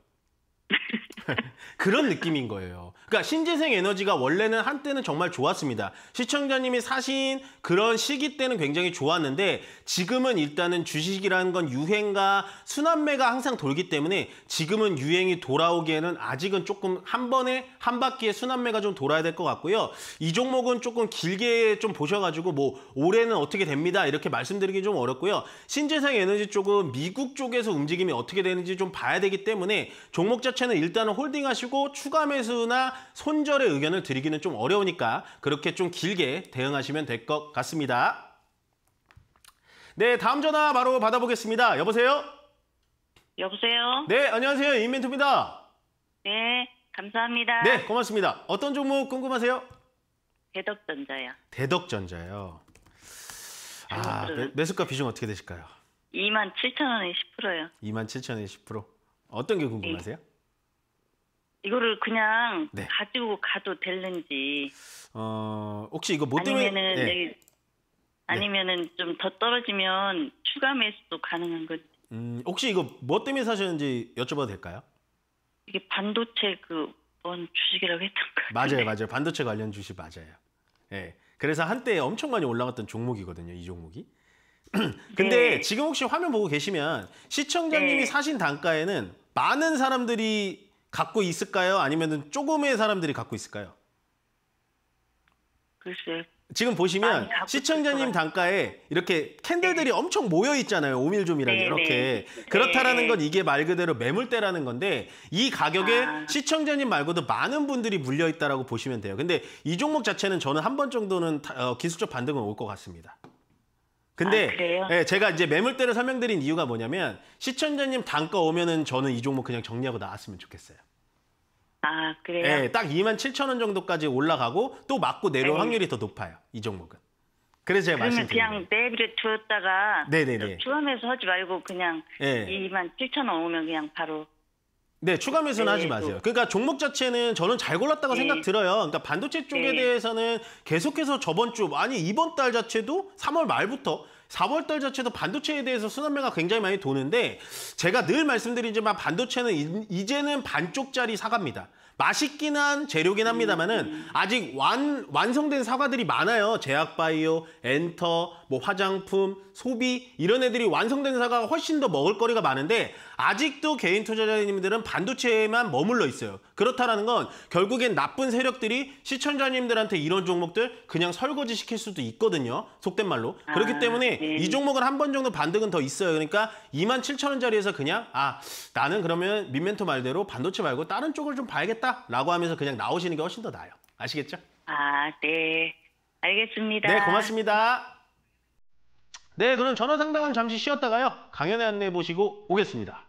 그런 느낌인 거예요. 그러니까 신재생 에너지가 원래는 한때는 정말 좋았습니다. 시청자님이 사신 그런 시기 때는 굉장히 좋았는데 지금은 일단은 주식이라는 건 유행과 순환매가 항상 돌기 때문에 지금은 유행이 돌아오기에는 아직은 조금 한 번에 한 바퀴의 순환매가 좀 돌아야 될 것 같고요. 이 종목은 조금 길게 좀 보셔가지고 뭐 올해는 어떻게 됩니다 이렇게 말씀드리기 좀 어렵고요. 신재생 에너지 쪽은 미국 쪽에서 움직임이 어떻게 되는지 좀 봐야 되기 때문에 종목 자체는 일단은 홀딩하시고 추가 매수나 손절의 의견을 드리기는 좀 어려우니까 그렇게 좀 길게 대응하시면 될 것 같습니다. 네, 다음 전화 바로 받아보겠습니다. 여보세요? 여보세요? 네, 안녕하세요. 인멘트입니다 네, 감사합니다. 네, 고맙습니다. 어떤 종목 궁금하세요? 대덕전자요. 대덕전자요. 아, 매, 매수가 비중 어떻게 되실까요? 2 7 0 0 0 원에 10%요. 2 0 0 0 원에 10%. 어떤 게 궁금하세요? 이거를 그냥 네. 가지고 가도 되는지 어, 혹시 이거 뭐 때문에 아니면은 네. 네. 아니면은 좀더 떨어지면 추가 매수도 가능한 건지. 음, 혹시 이거 뭐 때문에 사셨는지 여쭤봐도 될까요? 이게 반도체 그뭔 주식이라고 했던 거. 맞아요, 맞아요. 반도체 관련 주식 맞아요. 예. 네. 그래서 한때 엄청 많이 올라갔던 종목이거든요, 이 종목이. 근데 네. 지금 혹시 화면 보고 계시면 시청자님이 네. 사신 단가에는 많은 사람들이 갖고 있을까요? 아니면 조금의 사람들이 갖고 있을까요? 글쎄. 지금 보시면 시청자님 단가에 이렇게 캔들들이 네. 엄청 모여 있잖아요. 오밀조밀하게 네, 이렇게. 네. 그렇다라는 네. 건 이게 말 그대로 매물대라는 건데 이 가격에 아. 시청자님 말고도 많은 분들이 물려 있다라고 보시면 돼요. 근데 이 종목 자체는 저는 한 번 정도는 어, 기술적 반등은 올 것 같습니다. 근데 아, 예, 제가 이제 매물대를 설명드린 이유가 뭐냐면 시청자님 단가 오면은 저는 이 종목 그냥 정리하고 나왔으면 좋겠어요. 아, 그래요? 예, 딱 2만 7천 원 정도까지 올라가고 또 맞고 내려올 네. 확률이 더 높아요. 이 종목은. 그래서 제가 그말씀드 그냥 거예요. 내비를 두었다가 네네네. 추가매수 하지 말고 그냥 네. 예. 2만 7천 원 오면 그냥 바로 네, 추가 매수는 네, 하지 마세요. 그러니까 종목 자체는 저는 잘 골랐다고 네. 생각 들어요. 그러니까 반도체 쪽에 네. 대해서는 계속해서 저번 주, 아니 이번 달 자체도 3월 말부터 4월달 자체도 반도체에 대해서 순환매가 굉장히 많이 도는데 제가 늘 말씀드리지만 반도체는 이제는 반쪽짜리 사과입니다. 맛있긴 한 재료긴 합니다만은 아직 완, 완성된 사과들이 많아요. 제약바이오, 엔터, 뭐 화장품, 소비 이런 애들이 완성된 사과가 훨씬 더 먹을거리가 많은데 아직도 개인 투자자님들은 반도체에만 머물러 있어요. 그렇다는건 결국엔 나쁜 세력들이 시청자님들한테 이런 종목들 그냥 설거지 시킬 수도 있거든요. 속된 말로. 아, 그렇기 때문에 네. 이 종목은 한 번 정도 반등은 더 있어요. 그러니까 2만 7천 원짜리에서 그냥 아 나는 그러면 민멘토 말대로 반도체 말고 다른 쪽을 좀 봐야겠다라고 하면서 그냥 나오시는 게 훨씬 더 나아요. 아시겠죠? 아 네. 알겠습니다. 네 고맙습니다. 네, 그럼 전화 상담 잠시 쉬었다가요. 강연회 안내 해 보시고 오겠습니다.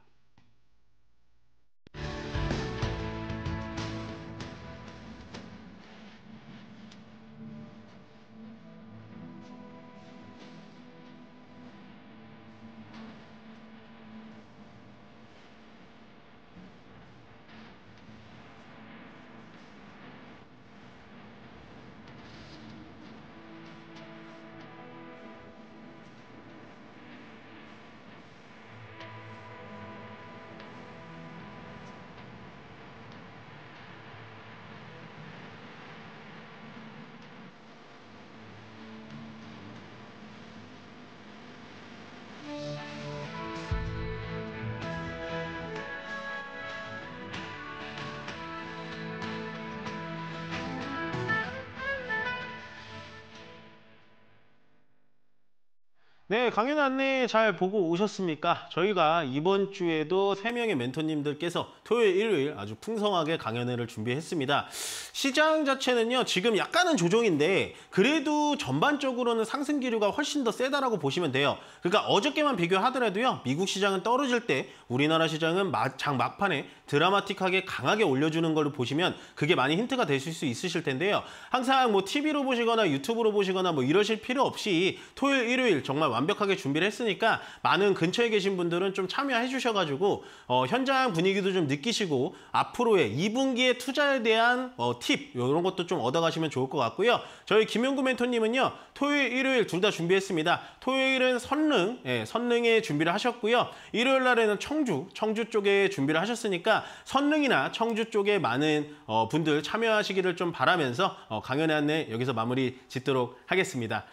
강연 안내 잘 보고 오셨습니까? 저희가 이번 주에도 3명의 멘토님들께서 토요일, 일요일 아주 풍성하게 강연회를 준비했습니다. 시장 자체는요, 지금 약간은 조정인데 그래도 전반적으로는 상승 기류가 훨씬 더 세다라고 보시면 돼요. 그러니까 어저께만 비교하더라도요, 미국 시장은 떨어질 때 우리나라 시장은 장 막판에 드라마틱하게 강하게 올려주는 걸로 보시면 그게 많이 힌트가 되실 수 있으실 텐데요. 항상 뭐 TV로 보시거나 유튜브로 보시거나 뭐 이러실 필요 없이 토요일, 일요일 정말 완벽하게 준비를 했으니까 많은 근처에 계신 분들은 좀 참여해 주셔가지고 어, 현장 분위기도 좀 느끼고 느끼시고 앞으로의 2분기에 투자에 대한 어, 팁 이런 것도 좀 얻어가시면 좋을 것 같고요. 저희 김용구 멘토님은요. 토요일, 일요일 둘 다 준비했습니다. 토요일은 선릉, 예, 선릉에 준비를 하셨고요. 일요일 날에는 청주, 청주 쪽에 준비를 하셨으니까 선릉이나 청주 쪽에 많은 어, 분들 참여하시기를 좀 바라면서 어, 강연의 안내 여기서 마무리 짓도록 하겠습니다.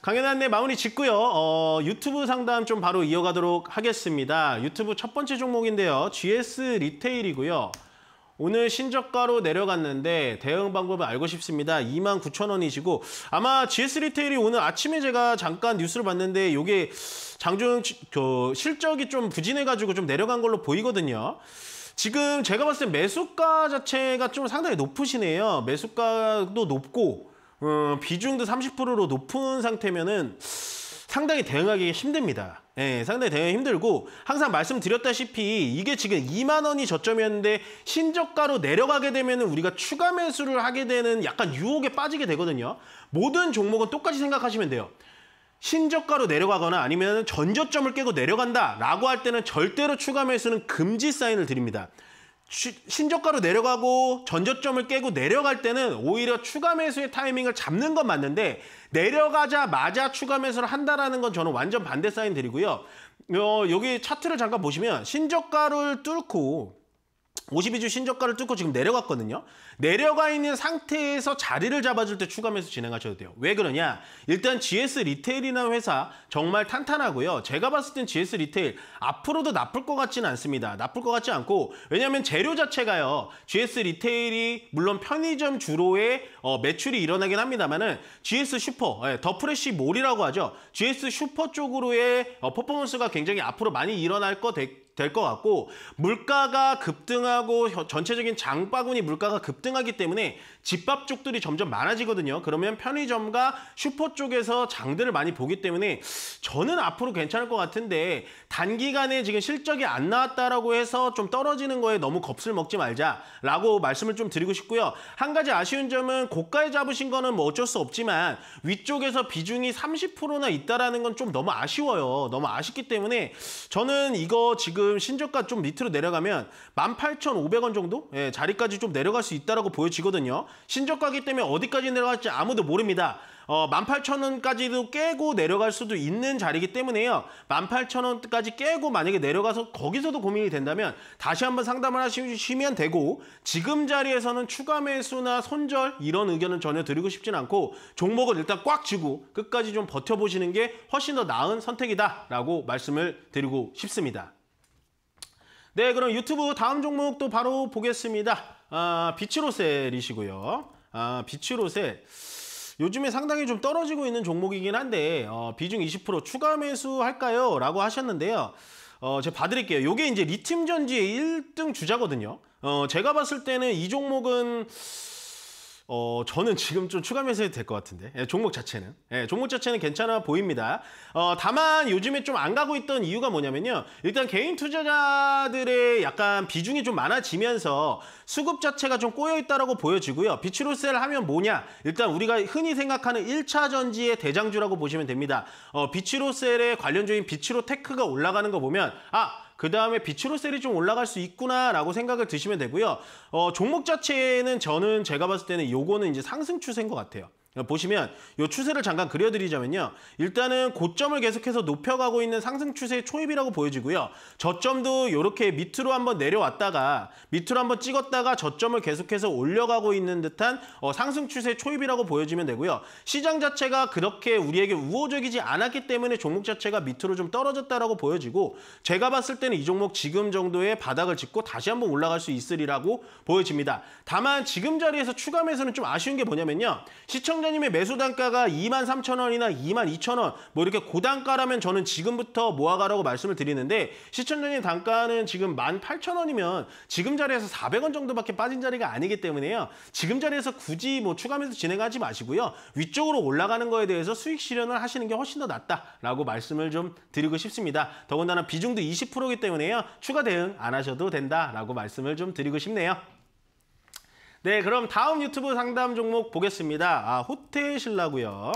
강연 안내 마무리 짓고요. 어, 유튜브 상담 좀 바로 이어가도록 하겠습니다. 유튜브 첫 번째 종목인데요. GS 리테일이고요. 오늘 신저가로 내려갔는데 대응 방법을 알고 싶습니다. 29,000원이시고 아마 GS 리테일이 오늘 아침에 제가 잠깐 뉴스를 봤는데 이게 장중 그 실적이 좀 부진해가지고 좀 내려간 걸로 보이거든요. 지금 제가 봤을 때 매수가 자체가 좀 상당히 높으시네요. 매수가도 높고 어, 비중도 30%로 높은 상태면은 상당히 대응하기 힘듭니다. 예, 상당히 대응이 힘들고 항상 말씀드렸다시피 이게 지금 2만 원이 저점이었는데 신저가로 내려가게 되면 우리가 추가 매수를 하게 되는 약간 유혹에 빠지게 되거든요. 모든 종목은 똑같이 생각하시면 돼요. 신저가로 내려가거나 아니면 전저점을 깨고 내려간다라고 할 때는 절대로 추가 매수는 금지 사인을 드립니다. 신저가로 내려가고 전저점을 깨고 내려갈 때는 오히려 추가 매수의 타이밍을 잡는 건 맞는데 내려가자마자 추가 매수를 한다라는 건 저는 완전 반대 사인 드리고요. 어, 여기 차트를 잠깐 보시면 신저가를 뚫고 52주 신저가를 뚫고 지금 내려갔거든요. 내려가 있는 상태에서 자리를 잡아줄 때 추가 매수 진행하셔도 돼요. 왜 그러냐? 일단 GS 리테일이나 회사 정말 탄탄하고요. 제가 봤을 땐 GS 리테일 앞으로도 나쁠 것 같지는 않습니다. 나쁠 것 같지 않고 왜냐하면 재료 자체가요. GS 리테일이 물론 편의점 주로의 어, 매출이 일어나긴 합니다만은 GS 슈퍼, 예, 더프레쉬 몰이라고 하죠. GS 슈퍼 쪽으로의 어, 퍼포먼스가 굉장히 앞으로 많이 일어날 거 되, 될것 같고 물가가 급등하고 전체적인 장바구니 물가가 급등하기 때문에 집밥 쪽들이 점점 많아지거든요. 그러면 편의점과 슈퍼 쪽에서 장들을 많이 보기 때문에 저는 앞으로 괜찮을 것 같은데 단기간에 지금 실적이 안 나왔다라고 해서 좀 떨어지는 거에 너무 겁을 먹지 말자라고 말씀을 좀 드리고 싶고요. 한 가지 아쉬운 점은 고가에 잡으신 거는 뭐 어쩔 수 없지만 위쪽에서 비중이 30%나 있다라는 건 좀 너무 아쉬워요. 너무 아쉽기 때문에 저는 이거 지금 지금 신저가 좀 밑으로 내려가면 18,500원 정도 예, 자리까지 좀 내려갈 수 있다라고 보여지거든요. 신저가기 때문에 어디까지 내려갈지 아무도 모릅니다. 어, 18,000원까지도 깨고 내려갈 수도 있는 자리이기 때문에요. 18,000원까지 깨고 만약에 내려가서 거기서도 고민이 된다면 다시 한번 상담을 하시면 되고 지금 자리에서는 추가 매수나 손절 이런 의견은 전혀 드리고 싶진 않고 종목을 일단 꽉 쥐고 끝까지 좀 버텨보시는 게 훨씬 더 나은 선택이다라고 말씀을 드리고 싶습니다. 네, 그럼 유튜브 다음 종목도 바로 보겠습니다. 아, 비츠로셀이시고요. 아, 비츠로셀. 요즘에 상당히 좀 떨어지고 있는 종목이긴 한데 어, 비중 20% 추가 매수 할까요? 라고 하셨는데요. 어, 제가 봐드릴게요. 요게 이제 리튬전지의 1등 주자거든요. 어, 제가 봤을 때는 이 종목은 어, 저는 지금 좀 추가 매수해도 될 것 같은데. 예, 종목 자체는. 예, 종목 자체는 괜찮아 보입니다. 어, 다만 요즘에 좀 안 가고 있던 이유가 뭐냐면요. 일단 개인 투자자들의 약간 비중이 좀 많아지면서 수급 자체가 좀꼬여있다고 보여지고요. 비치로셀 하면 뭐냐? 일단 우리가 흔히 생각하는 1차 전지의 대장주라고 보시면 됩니다. 어, 비치로셀의 관련적인 비치로테크가 올라가는 거 보면 아그 다음에 비추로셀이 좀 올라갈 수 있구나라고 생각을 드시면 되고요. 어, 종목 자체는 저는 제가 봤을 때는 요거는 이제 상승 추세인 것 같아요. 보시면 이 추세를 잠깐 그려드리자면요. 일단은 고점을 계속해서 높여가고 있는 상승 추세의 초입이라고 보여지고요. 저점도 이렇게 밑으로 한번 내려왔다가 밑으로 한번 찍었다가 저점을 계속해서 올려가고 있는 듯한 어, 상승 추세 의 초입이라고 보여지면 되고요. 시장 자체가 그렇게 우리에게 우호적이지 않았기 때문에 종목 자체가 밑으로 좀 떨어졌다라고 보여지고 제가 봤을 때는 이 종목 지금 정도의 바닥을 짚고 다시 한번 올라갈 수 있으리라고 보여집니다. 다만 지금 자리에서 추가 매수는 좀 아쉬운 게 뭐냐면요. 시청자 하나님의 매수 단가가 2만 3천 원이나 2만 2천 원뭐 이렇게 고단가라면 저는 지금부터 모아가라고 말씀을 드리는데 시청자님 단가는 지금 1만 8천 원이면 지금 자리에서 400원 정도밖에 빠진 자리가 아니기 때문에요. 지금 자리에서 굳이 뭐 추가면서 진행하지 마시고요. 위쪽으로 올라가는 거에 대해서 수익 실현을 하시는 게 훨씬 더 낫다라고 말씀을 좀 드리고 싶습니다. 더군다나 비중도 20%이기 때문에요. 추가 대응 안 하셔도 된다라고 말씀을 좀 드리고 싶네요. 네, 그럼 다음 유튜브 상담 종목 보겠습니다. 아, 호텔 신라고요.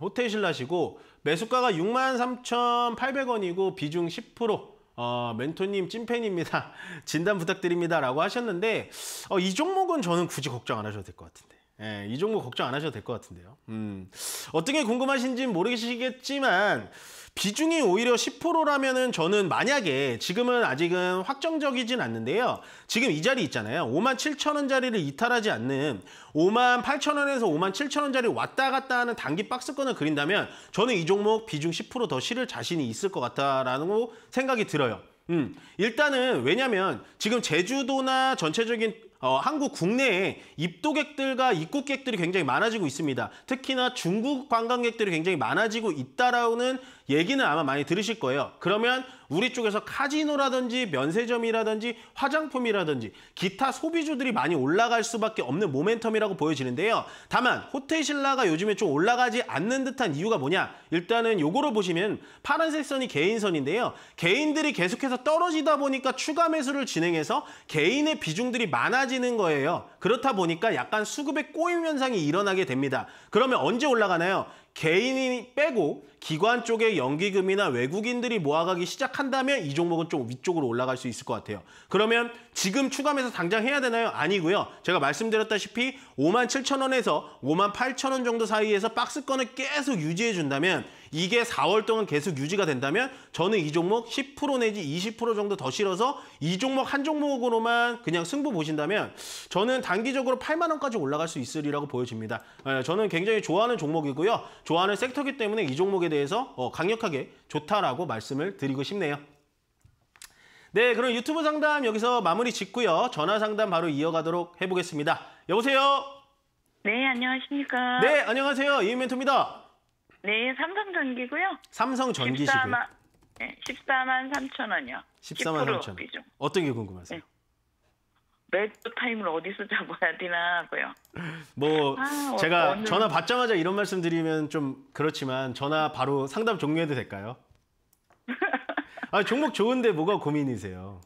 호텔 신라시고 매수가가 63,800원이고 비중 10%. 어, 멘토님 찐팬입니다. 진단 부탁드립니다. 라고 하셨는데 어, 이 종목은 저는 굳이 걱정 안 하셔도 될 것 같은데. 예, 이 종목 걱정 안 하셔도 될 것 같은데요. 음, 어떻게 궁금하신지 모르시겠지만 비중이 오히려 10%라면은 저는 만약에 지금은 아직은 확정적이진 않는데요. 지금 이 자리 있잖아요. 5만 7천 원짜리를 이탈하지 않는 5만 8천 원에서 5만 7천 원짜리 왔다 갔다 하는 단기 박스권을 그린다면 저는 이 종목 비중 10%더 실을 자신이 있을 것 같다라고 생각이 들어요. 음, 일단은 왜냐면 지금 제주도나 전체적인 어, 한국 국내에 입도객들과 입국객들이 굉장히 많아지고 있습니다. 특히나 중국 관광객들이 굉장히 많아지고 있다라는 얘기는 아마 많이 들으실 거예요. 그러면 우리 쪽에서 카지노라든지 면세점이라든지 화장품이라든지 기타 소비주들이 많이 올라갈 수밖에 없는 모멘텀이라고 보여지는데요. 다만 호텔 신라가 요즘에 좀 올라가지 않는 듯한 이유가 뭐냐? 일단은 요거를 보시면 파란색 선이 개인선인데요. 개인들이 계속해서 떨어지다 보니까 추가 매수를 진행해서 개인의 비중들이 많아지는 거예요. 그렇다 보니까 약간 수급의 꼬임 현상이 일어나게 됩니다. 그러면 언제 올라가나요? 개인이 빼고 기관 쪽에 연기금이나 외국인들이 모아가기 시작한다면 이 종목은 좀 위쪽으로 올라갈 수 있을 것 같아요. 그러면 지금 추감해서 당장 해야 되나요? 아니고요. 제가 말씀드렸다시피 5만 7천 원에서 5만 8천 원 정도 사이에서 박스권을 계속 유지해 준다면 이게 4월 동안 계속 유지가 된다면 저는 이 종목 10% 내지 20% 정도 더 실어서 이 종목 한 종목으로만 그냥 승부 보신다면 저는 단기적으로 8만 원까지 올라갈 수 있으리라고 보여집니다. 예, 저는 굉장히 좋아하는 종목이고요. 좋아하는 섹터기 때문에 이 종목에 대해서 어, 강력하게 좋다라고 말씀을 드리고 싶네요. 네, 그럼 유튜브 상담 여기서 마무리 짓고요. 전화 상담 바로 이어가도록 해보겠습니다. 여보세요? 네, 안녕하십니까? 네, 안녕하세요. 이멘토입니다. 네, 삼성전기고요. 삼성전기시고요. 14만, 네, 14만 3천 원이요. 14만 3천 원. 어떤 게 궁금하세요? 네. 매도 타임을 어디서 잡아야 되나고요. 하뭐 아, 어, 제가 오늘... 전화 받자마자 이런 말씀 드리면 좀 그렇지만 전화 바로 상담 종료해도 될까요? 아, 종목 좋은데 뭐가 고민이세요?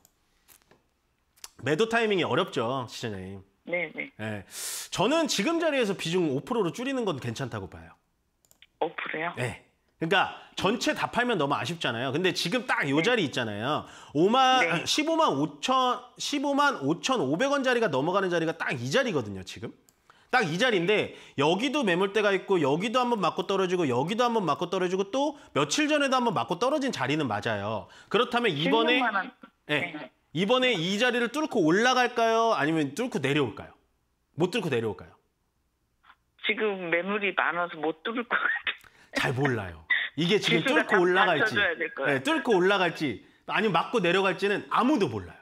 매도 타이밍이 어렵죠, 시장님. 네, 네. 예. 저는 지금 자리에서 비중 5%로 줄이는 건 괜찮다고 봐요. 어플이요? 네. 그러니까 전체 다 팔면 너무 아쉽잖아요. 근데 지금 딱요 네. 자리 있잖아요. 5만 네. 15만 5천 15만 5,500원 천 자리가 넘어가는 자리가 딱 이 자리거든요, 지금. 딱 이 자리인데 여기도 매물대가 있고 여기도 한번 맞고 떨어지고 여기도 한번 맞고 떨어지고 또 며칠 전에도 한번 맞고 떨어진 자리는 맞아요. 그렇다면 이번에 네. 네. 이번에 이 자리를 뚫고 올라갈까요? 아니면 뚫고 내려올까요? 못 뚫고 내려올까요? 지금 매물이 많아서 못 뚫을 것 같아요. 잘 몰라요. 이게 지금 뚫고 올라갈지, 네, 뚫고 올라갈지 아니면 맞고 내려갈지는 아무도 몰라요.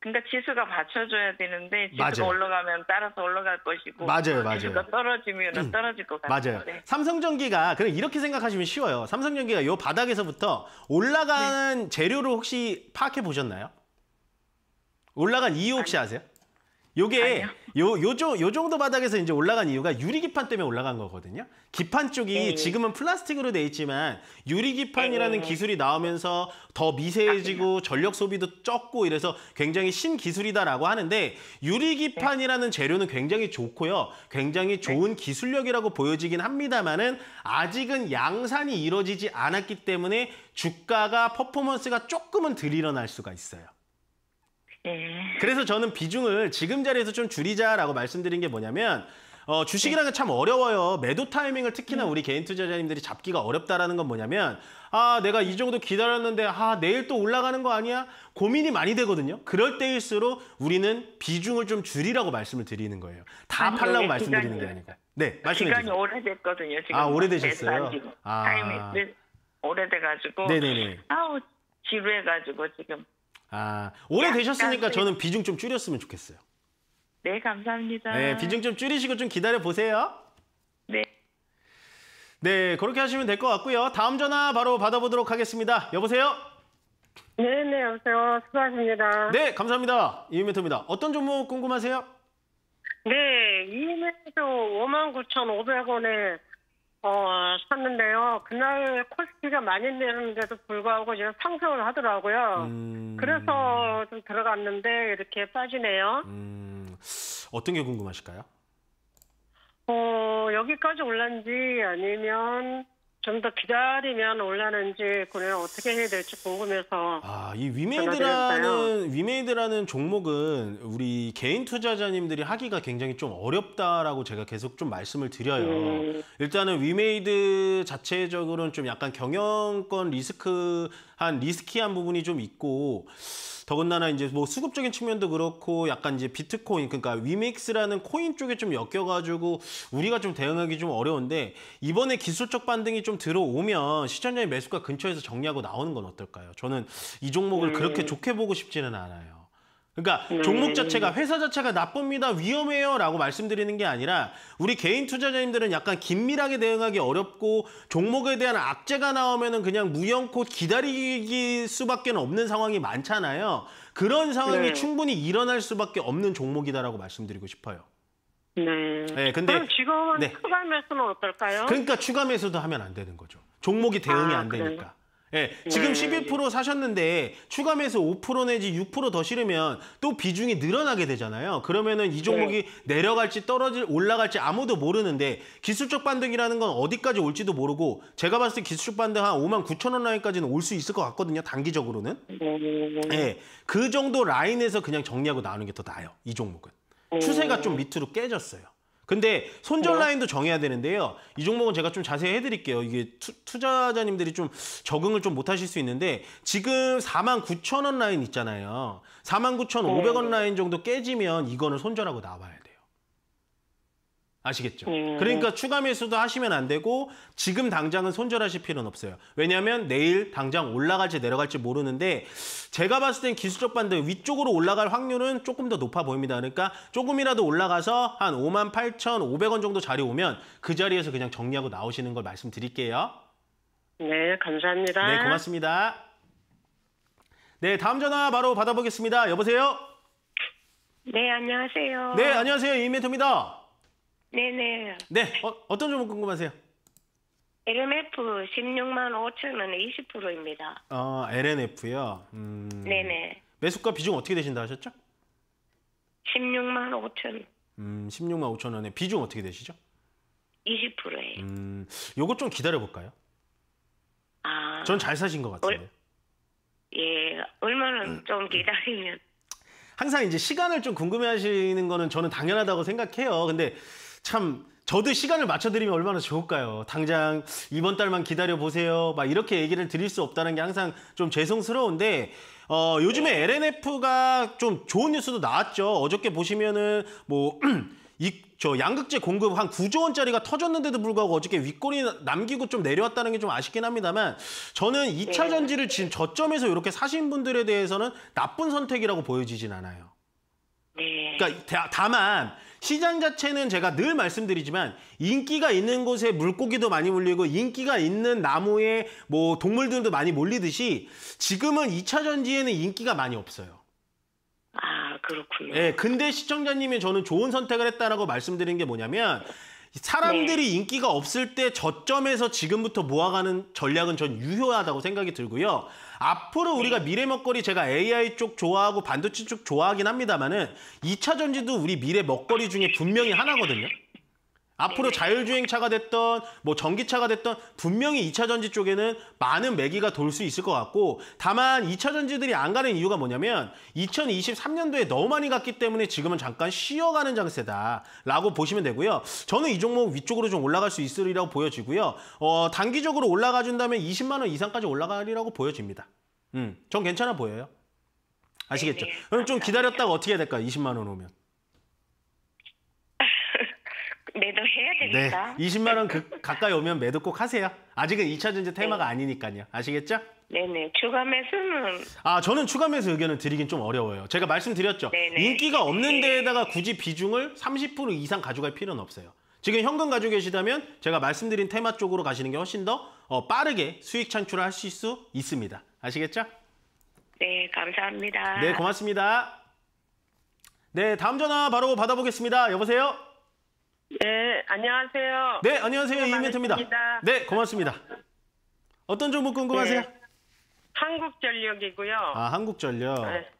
그러니까 지수가 받쳐줘야 되는데 지수가 맞아요. 올라가면 따라서 올라갈 것이고 맞아요, 맞아요. 지수가 떨어지면 음, 떨어질 것 같아요. 맞아요. 삼성전기가 그럼 이렇게 생각하시면 쉬워요. 삼성전기가 이 바닥에서부터 올라간 네. 재료를 혹시 파악해 보셨나요? 올라간 이유 혹시 아세요? 요게 요 요조 요 정도 바닥에서 이제 올라간 이유가 유리 기판 때문에 올라간 거거든요. 기판 쪽이 네. 지금은 플라스틱으로 돼 있지만 유리 기판이라는 네. 기술이 나오면서 더 미세해지고 전력 소비도 적고 이래서 굉장히 신기술이다라고 하는데 유리 네. 기판이라는 재료는 굉장히 좋고요. 굉장히 네. 좋은 기술력이라고 보여지긴 합니다만은 아직은 양산이 이루어지지 않았기 때문에 주가가 퍼포먼스가 조금은 덜 일어날 수가 있어요. 예. 그래서 저는 비중을 지금 자리에서 좀 줄이자라고 말씀드린 게 뭐냐면 어, 주식이라는 게 참 어려워요. 매도 타이밍을 특히나 음. 우리 개인 투자자님들이 잡기가 어렵다라는 건 뭐냐면 아 내가 이 정도 기다렸는데 아 내일 또 올라가는 거 아니야? 고민이 많이 되거든요. 그럴 때일수록 우리는 비중을 좀 줄이라고 말씀을 드리는 거예요. 다 아니, 팔라고 말씀드리는 게 아니고. 네, 말씀해 주세요. 기간이 오래됐거든요. 지금 아 오래되셨어요. 네 아. 타이밍 오래돼가지고. 네네네. 아우 지루해가지고 지금 아, 오래 되셨으니까 저는 그 비중 좀 줄였으면 좋겠어요. 네, 감사합니다. 네, 비중 좀 줄이시고 좀 기다려 보세요. 네. 네, 그렇게 하시면 될 것 같고요. 다음 전화 바로 받아보도록 하겠습니다. 여보세요? 네, 네, 여보세요. 수고하십니다. 네, 감사합니다. 이유메터입니다. 어떤 종목 궁금하세요? 네, 이메터 59,500원에 어, 샀는데요. 그날 코스피가 많이 내렸는데도 불구하고 지금 상승을 하더라고요. 음... 그래서 좀 들어갔는데 이렇게 빠지네요. 음... 어떤 게 궁금하실까요? 어, 여기까지 올랐는지 아니면 좀더 기다리면 올라는지 그걸 어떻게 해야 될지 궁금해서 아, 이 위메이드라는 위메이드라는 종목은 우리 개인 투자자님들이 하기가 굉장히 좀 어렵다라고 제가 계속 좀 말씀을 드려요. 음. 일단은 위메이드 자체적으로는 좀 약간 경영권 리스크한 리스키한 부분이 좀 있고 더군다나 이제 뭐 수급적인 측면도 그렇고 약간 이제 비트코인 그러니까 위믹스라는 코인 쪽에 좀 엮여가지고 우리가 좀 대응하기 좀 어려운데 이번에 기술적 반등이 좀 들어오면 시청자의 매수가 근처에서 정리하고 나오는 건 어떨까요? 저는 이 종목을 음... 그렇게 좋게 보고 싶지는 않아요. 그러니까 네. 종목 자체가 회사 자체가 나쁩니다 위험해요라고 말씀드리는 게 아니라 우리 개인 투자자님들은 약간 긴밀하게 대응하기 어렵고 종목에 대한 악재가 나오면은 그냥 무연코 기다리기 수밖에 없는 상황이 많잖아요. 그런 상황이 네. 충분히 일어날 수밖에 없는 종목이다라고 말씀드리고 싶어요. 네. 네 근데 그럼 지금 네. 추가 매수는 어떨까요? 그러니까 추가 매수도 하면 안 되는 거죠. 종목이 대응이 아, 안 되니까. 그래요? 예, 지금 예, 11% 사셨는데 추가 매수 5% 내지 6%더 실으면 또 비중이 늘어나게 되잖아요. 그러면은 이 종목이 네. 내려갈지 떨어질 올라갈지 아무도 모르는데 기술적 반등이라는 건 어디까지 올지도 모르고 제가 봤을 때 기술적 반등 한 5만 9천 원 라인까지는 올 수 있을 것 같거든요. 단기적으로는. 네. 예, 그 정도 라인에서 그냥 정리하고 나오는 게 더 나아요. 이 종목은. 추세가 좀 밑으로 깨졌어요. 근데 손절 네. 라인도 정해야 되는데요. 이 종목은 제가 좀 자세히 해드릴게요. 이게 투, 자자님들이좀 적응을 좀 못하실 수 있는데 지금 49,000원 라인 있잖아요. 49,500원 라인 정도 깨지면 이거는 손절하고 나와야 돼. 아시겠죠? 음. 네. 그러니까 추가 매수도 하시면 안 되고 지금 당장은 손절하실 필요는 없어요. 왜냐하면 내일 당장 올라갈지 내려갈지 모르는데 제가 봤을 땐 기술적 반등 위쪽으로 올라갈 확률은 조금 더 높아 보입니다. 그러니까 조금이라도 올라가서 한 5만 8,500원 정도 자리 오면 그 자리에서 그냥 정리하고 나오시는 걸 말씀드릴게요. 네, 감사합니다. 네, 고맙습니다. 네, 다음 전화 바로 받아보겠습니다. 여보세요? 네, 안녕하세요. 네, 안녕하세요. 이메토입니다 네네. 네, 어, 떤 종목 궁금하세요? LMF 16만 5천 원에 20%입니다. 아, 어, LNF요? 음... 네네. 매수가 비중 어떻게 되신다 하셨죠? 16만 5천. 음, 16만 5천 원에 비중 어떻게 되시죠? 20%예요. 음, 요거 좀 기다려 볼까요? 아. 전 잘 사신 것 같은데. 얼... 예, 얼마나 음. 좀 기다리면. 항상 이제 시간을 좀 궁금해하시는 거는 저는 당연하다고 생각해요. 근데 참 저도 시간을 맞춰드리면 얼마나 좋을까요? 당장 이번 달만 기다려보세요. 막 이렇게 얘기를 드릴 수 없다는 게 항상 좀 죄송스러운데, 어, 요즘에 LNF가 좀 좋은 뉴스도 나왔죠. 어저께 보시면은 뭐, 이, 저 양극재 공급 한 9조 원짜리가 터졌는데도 불구하고 어저께 윗골이 남기고 좀 내려왔다는 게 좀 아쉽긴 합니다만 저는 2차 전지를 지금 저점에서 이렇게 사신 분들에 대해서는 나쁜 선택이라고 보여지진 않아요. 네. 그러니까 다만 시장 자체는 제가 늘 말씀드리지만 인기가 있는 곳에 물고기도 많이 몰리고 인기가 있는 나무에 뭐 동물들도 많이 몰리듯이 지금은 2차 전지에는 인기가 많이 없어요. 아 그렇군요. 예, 근데 시청자님이 저는 좋은 선택을 했다라고 말씀드린 게 뭐냐면 사람들이 네. 인기가 없을 때 저점에서 지금부터 모아가는 전략은 전 유효하다고 생각이 들고요. 앞으로 우리가 미래 먹거리 제가 AI 쪽 좋아하고 반도체 쪽 좋아하긴 합니다만은 2차 전지도 우리 미래 먹거리 중에 분명히 하나거든요. 앞으로 네. 자율주행차가 됐던 뭐 전기차가 됐던 분명히 2차 전지 쪽에는 많은 매기가 돌 수 있을 것 같고 다만 2차 전지들이 안 가는 이유가 뭐냐면 2023년도에 너무 많이 갔기 때문에 지금은 잠깐 쉬어가는 장세다라고 보시면 되고요. 저는 이 종목 위쪽으로 좀 올라갈 수 있으리라고 보여지고요. 어, 단기적으로 올라가 준다면 20만 원 이상까지 올라가리라고 보여집니다. 음, 전 괜찮아 보여요. 아시겠죠? 네, 네, 그럼 좀 기다렸다가 어떻게 해야 될까요? 20만 원 오면. 매도 해야 되니다 네. 20만 원 그, 가까이 오면 매도 꼭 하세요. 아직은 2차 전지 테마가 네. 아니니까요. 아시겠죠? 네네. 추가 매수는 아 저는 추가 매수 의견을 드리긴 좀 어려워요. 제가 말씀드렸죠. 네네. 인기가 없는 네. 데에다가 굳이 비중을 30% 이상 가져갈 필요는 없어요. 지금 현금 가지고 계시다면 제가 말씀드린 테마 쪽으로 가시는 게 훨씬 더 어, 빠르게 수익 창출을 하실 수 있습니다. 아시겠죠? 네, 감사합니다. 네, 고맙습니다. 네, 다음 전화 바로 받아보겠습니다. 여보세요? 예, 네, 안녕하세요. 네, 안녕하세요. 이멘트입니다. 네, 고맙습니다. 어떤 종목 궁금하세요? 네, 한국전력이고요. 아, 한국전력. 네,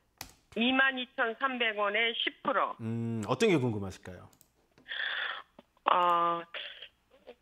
22,300원에 10%. 음, 어떤 게 궁금하실까요? 아,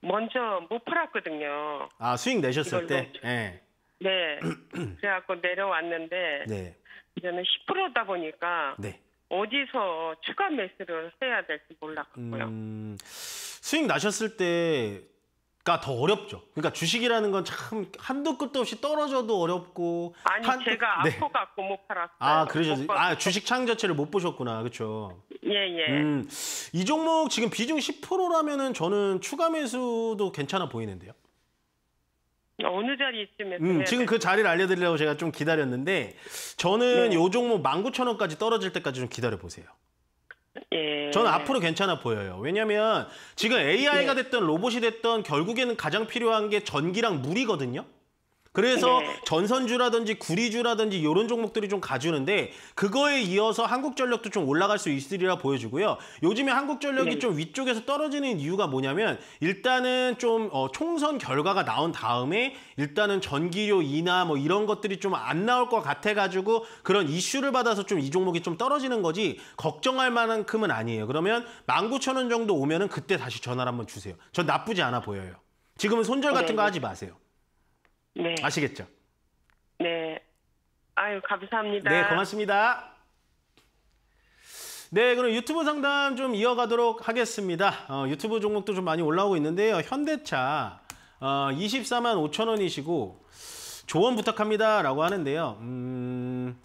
먼저 못 팔았거든요. 아, 수익 내셨을 때? 예. 네. 네. 그래갖고 내려왔는데, 네. 이제는 10%다 보니까, 네. 어디서 추가 매수를 해야 될지 몰랐고요. 음, 수익 나셨을 때가 더 어렵죠. 그러니까 주식이라는 건 참 한도 끝도 없이 떨어져도 어렵고 아니 한, 제가 네. 아파갖고 못 팔았어요. 아 그러셨어요. 아 주식 창 자체를 못 보셨구나, 그렇죠. 예예. 음, 이 종목 지금 비중 10%라면은 저는 추가 매수도 괜찮아 보이는데요. 어느 자리쯤에 음, 지금 그 자리를 알려드리려고 제가 좀 기다렸는데 저는 네. 요 종목 19,000원까지 떨어질 때까지 좀 기다려 보세요. 예. 저는 앞으로 괜찮아 보여요. 왜냐면 하 지금 AI가 네. 됐던 로봇이 됐던 결국에는 가장 필요한 게 전기랑 물이거든요. 그래서 네. 전선주라든지 구리주라든지 이런 종목들이 좀 가주는데 그거에 이어서 한국전력도 좀 올라갈 수 있으리라 보여지고요. 요즘에 한국전력이 네. 좀 위쪽에서 떨어지는 이유가 뭐냐면 일단은 좀 어, 총선 결과가 나온 다음에 일단은 전기료 인하 뭐 이런 것들이 좀 안 나올 것 같아가지고 그런 이슈를 받아서 좀 이 종목이 좀 떨어지는 거지 걱정할 만큼은 아니에요. 그러면 19,000원 정도 오면은 그때 다시 전화를 한번 주세요. 전 나쁘지 않아 보여요. 지금은 손절 같은 거 네. 하지 마세요. 네. 아시겠죠? 네. 아유, 감사합니다. 네, 고맙습니다. 네, 그럼 유튜브 상담 좀 이어가도록 하겠습니다. 어, 유튜브 종목도 좀 많이 올라오고 있는데요. 현대차 어, 24만 5천 원이시고 조언 부탁합니다라고 하는데요. 음...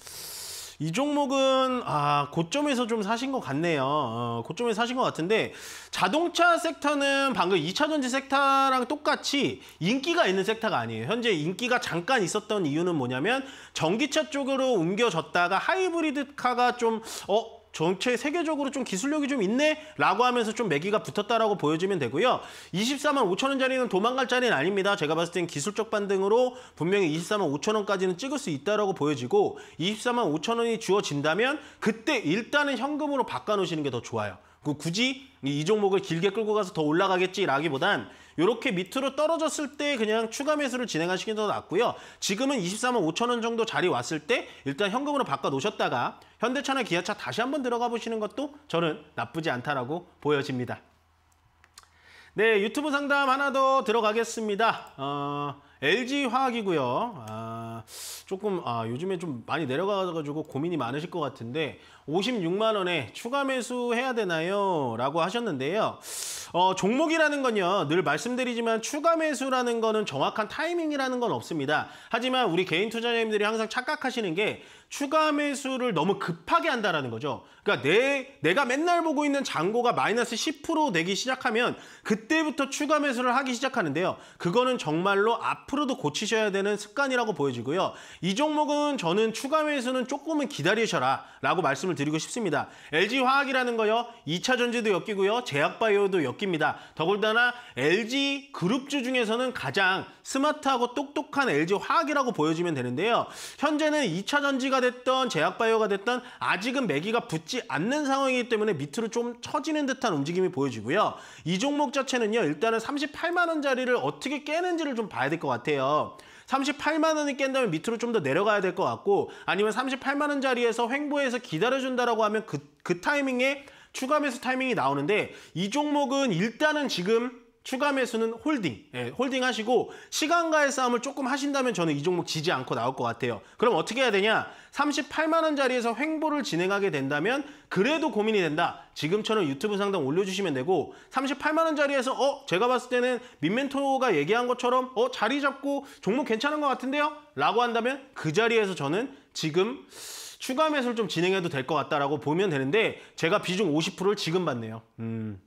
이 종목은 아 고점에서 좀 사신 것 같네요. 어, 고점에 사신 것 같은데 자동차 섹터는 방금 2차전지 섹터랑 똑같이 인기가 있는 섹터가 아니에요. 현재 인기가 잠깐 있었던 이유는 뭐냐면 전기차 쪽으로 옮겨졌다가 하이브리드카가 좀 어, 전체 세계적으로 좀 기술력이 좀 있네라고 하면서 좀 매기가 붙었다라고 보여지면 되고요. 24만 5천 원짜리는 도망갈 자리는 아닙니다. 제가 봤을 땐 기술적 반등으로 분명히 24만 5천 원까지는 찍을 수 있다라고 보여지고 24만 5천 원이 주어진다면 그때 일단은 현금으로 바꿔 놓으시는 게 더 좋아요. 그 굳이 이 종목을 길게 끌고 가서 더 올라가겠지라기보단 이렇게 밑으로 떨어졌을 때 그냥 추가 매수를 진행하시는 게 더 낫고요. 지금은 23만 5천 원 정도 자리 왔을 때 일단 현금으로 바꿔 놓으셨다가 현대차나 기아차 다시 한번 들어가 보시는 것도 저는 나쁘지 않다라고 보여집니다. 네, 유튜브 상담 하나 더 들어가겠습니다. 어... LG 화학이고요. 아, 조금 아, 요즘에 좀 많이 내려가가지고 고민이 많으실 것 같은데 56만 원에 추가 매수해야 되나요? 라고 하셨는데요. 어, 종목이라는 건요. 늘 말씀드리지만 추가 매수라는 거는 정확한 타이밍이라는 건 없습니다. 하지만 우리 개인 투자자님들이 항상 착각하시는 게 추가 매수를 너무 급하게 한다라는 거죠. 그러니까 내, 내가 맨날 보고 있는 잔고가 마이너스 10% 되기 시작하면 그때부터 추가 매수를 하기 시작하는데요. 그거는 정말로 앞으로도 고치셔야 되는 습관이라고 보여지고요. 이 종목은 저는 추가 매수는 조금은 기다리셔라 라고 말씀을 드리고 싶습니다. LG화학이라는 거요. 2차 전지도 엮이고요. 제약바이오도 엮입니다. 더군다나 LG 그룹주 중에서는 가장 스마트하고 똑똑한 LG 화학이라고 보여지면 되는데요. 현재는 2차 전지가 됐던 제약바이오가 됐던 아직은 매기가 붙지 않는 상황이기 때문에 밑으로 좀 처지는 듯한 움직임이 보여지고요. 이 종목 자체는요. 일단은 38만 원짜리를 어떻게 깨는지를 좀 봐야 될 것 같아요. 38만 원이 깬다면 밑으로 좀 더 내려가야 될 것 같고 아니면 38만 원 자리에서 횡보해서 기다려준다라고 하면 그, 그 타이밍에 추가 매수 타이밍이 나오는데 이 종목은 일단은 지금 추가 매수는 홀딩, 예, 홀딩 하시고 시간과의 싸움을 조금 하신다면 저는 이 종목 지지 않고 나올 것 같아요. 그럼 어떻게 해야 되냐? 38만 원짜리에서 횡보를 진행하게 된다면 그래도 고민이 된다. 지금처럼 유튜브 상담 올려주시면 되고 38만 원짜리에서 어 제가 봤을 때는 민멘토가 얘기한 것처럼 어 자리 잡고 종목 괜찮은 것 같은데요? 라고 한다면 그 자리에서 저는 지금 추가 매수를 좀 진행해도 될 것 같다라고 보면 되는데 제가 비중 50%를 지금 받네요. 음.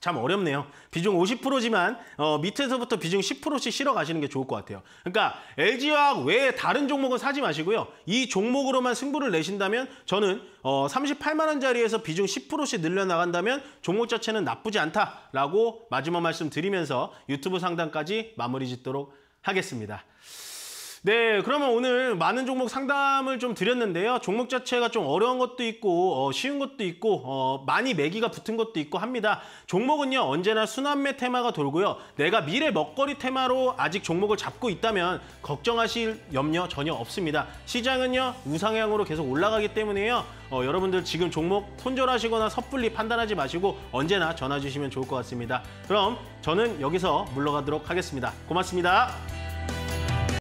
참 어렵네요. 비중 50%지만 어, 밑에서부터 비중 10%씩 실어 가시는 게 좋을 것 같아요. 그러니까 LG화학 외에 다른 종목은 사지 마시고요. 이 종목으로만 승부를 내신다면 저는 어, 38만 원짜리에서 비중 10%씩 늘려나간다면 종목 자체는 나쁘지 않다라고 마지막 말씀 드리면서 유튜브 상담까지 마무리 짓도록 하겠습니다. 네, 그러면 오늘 많은 종목 상담을 좀 드렸는데요. 종목 자체가 좀 어려운 것도 있고 어, 쉬운 것도 있고 어, 많이 매기가 붙은 것도 있고 합니다. 종목은요 언제나 순환매 테마가 돌고요. 내가 미래 먹거리 테마로 아직 종목을 잡고 있다면 걱정하실 염려 전혀 없습니다. 시장은요 우상향으로 계속 올라가기 때문에요. 어, 여러분들 지금 종목 손절하시거나 섣불리 판단하지 마시고 언제나 전화 주시면 좋을 것 같습니다. 그럼 저는 여기서 물러가도록 하겠습니다. 고맙습니다.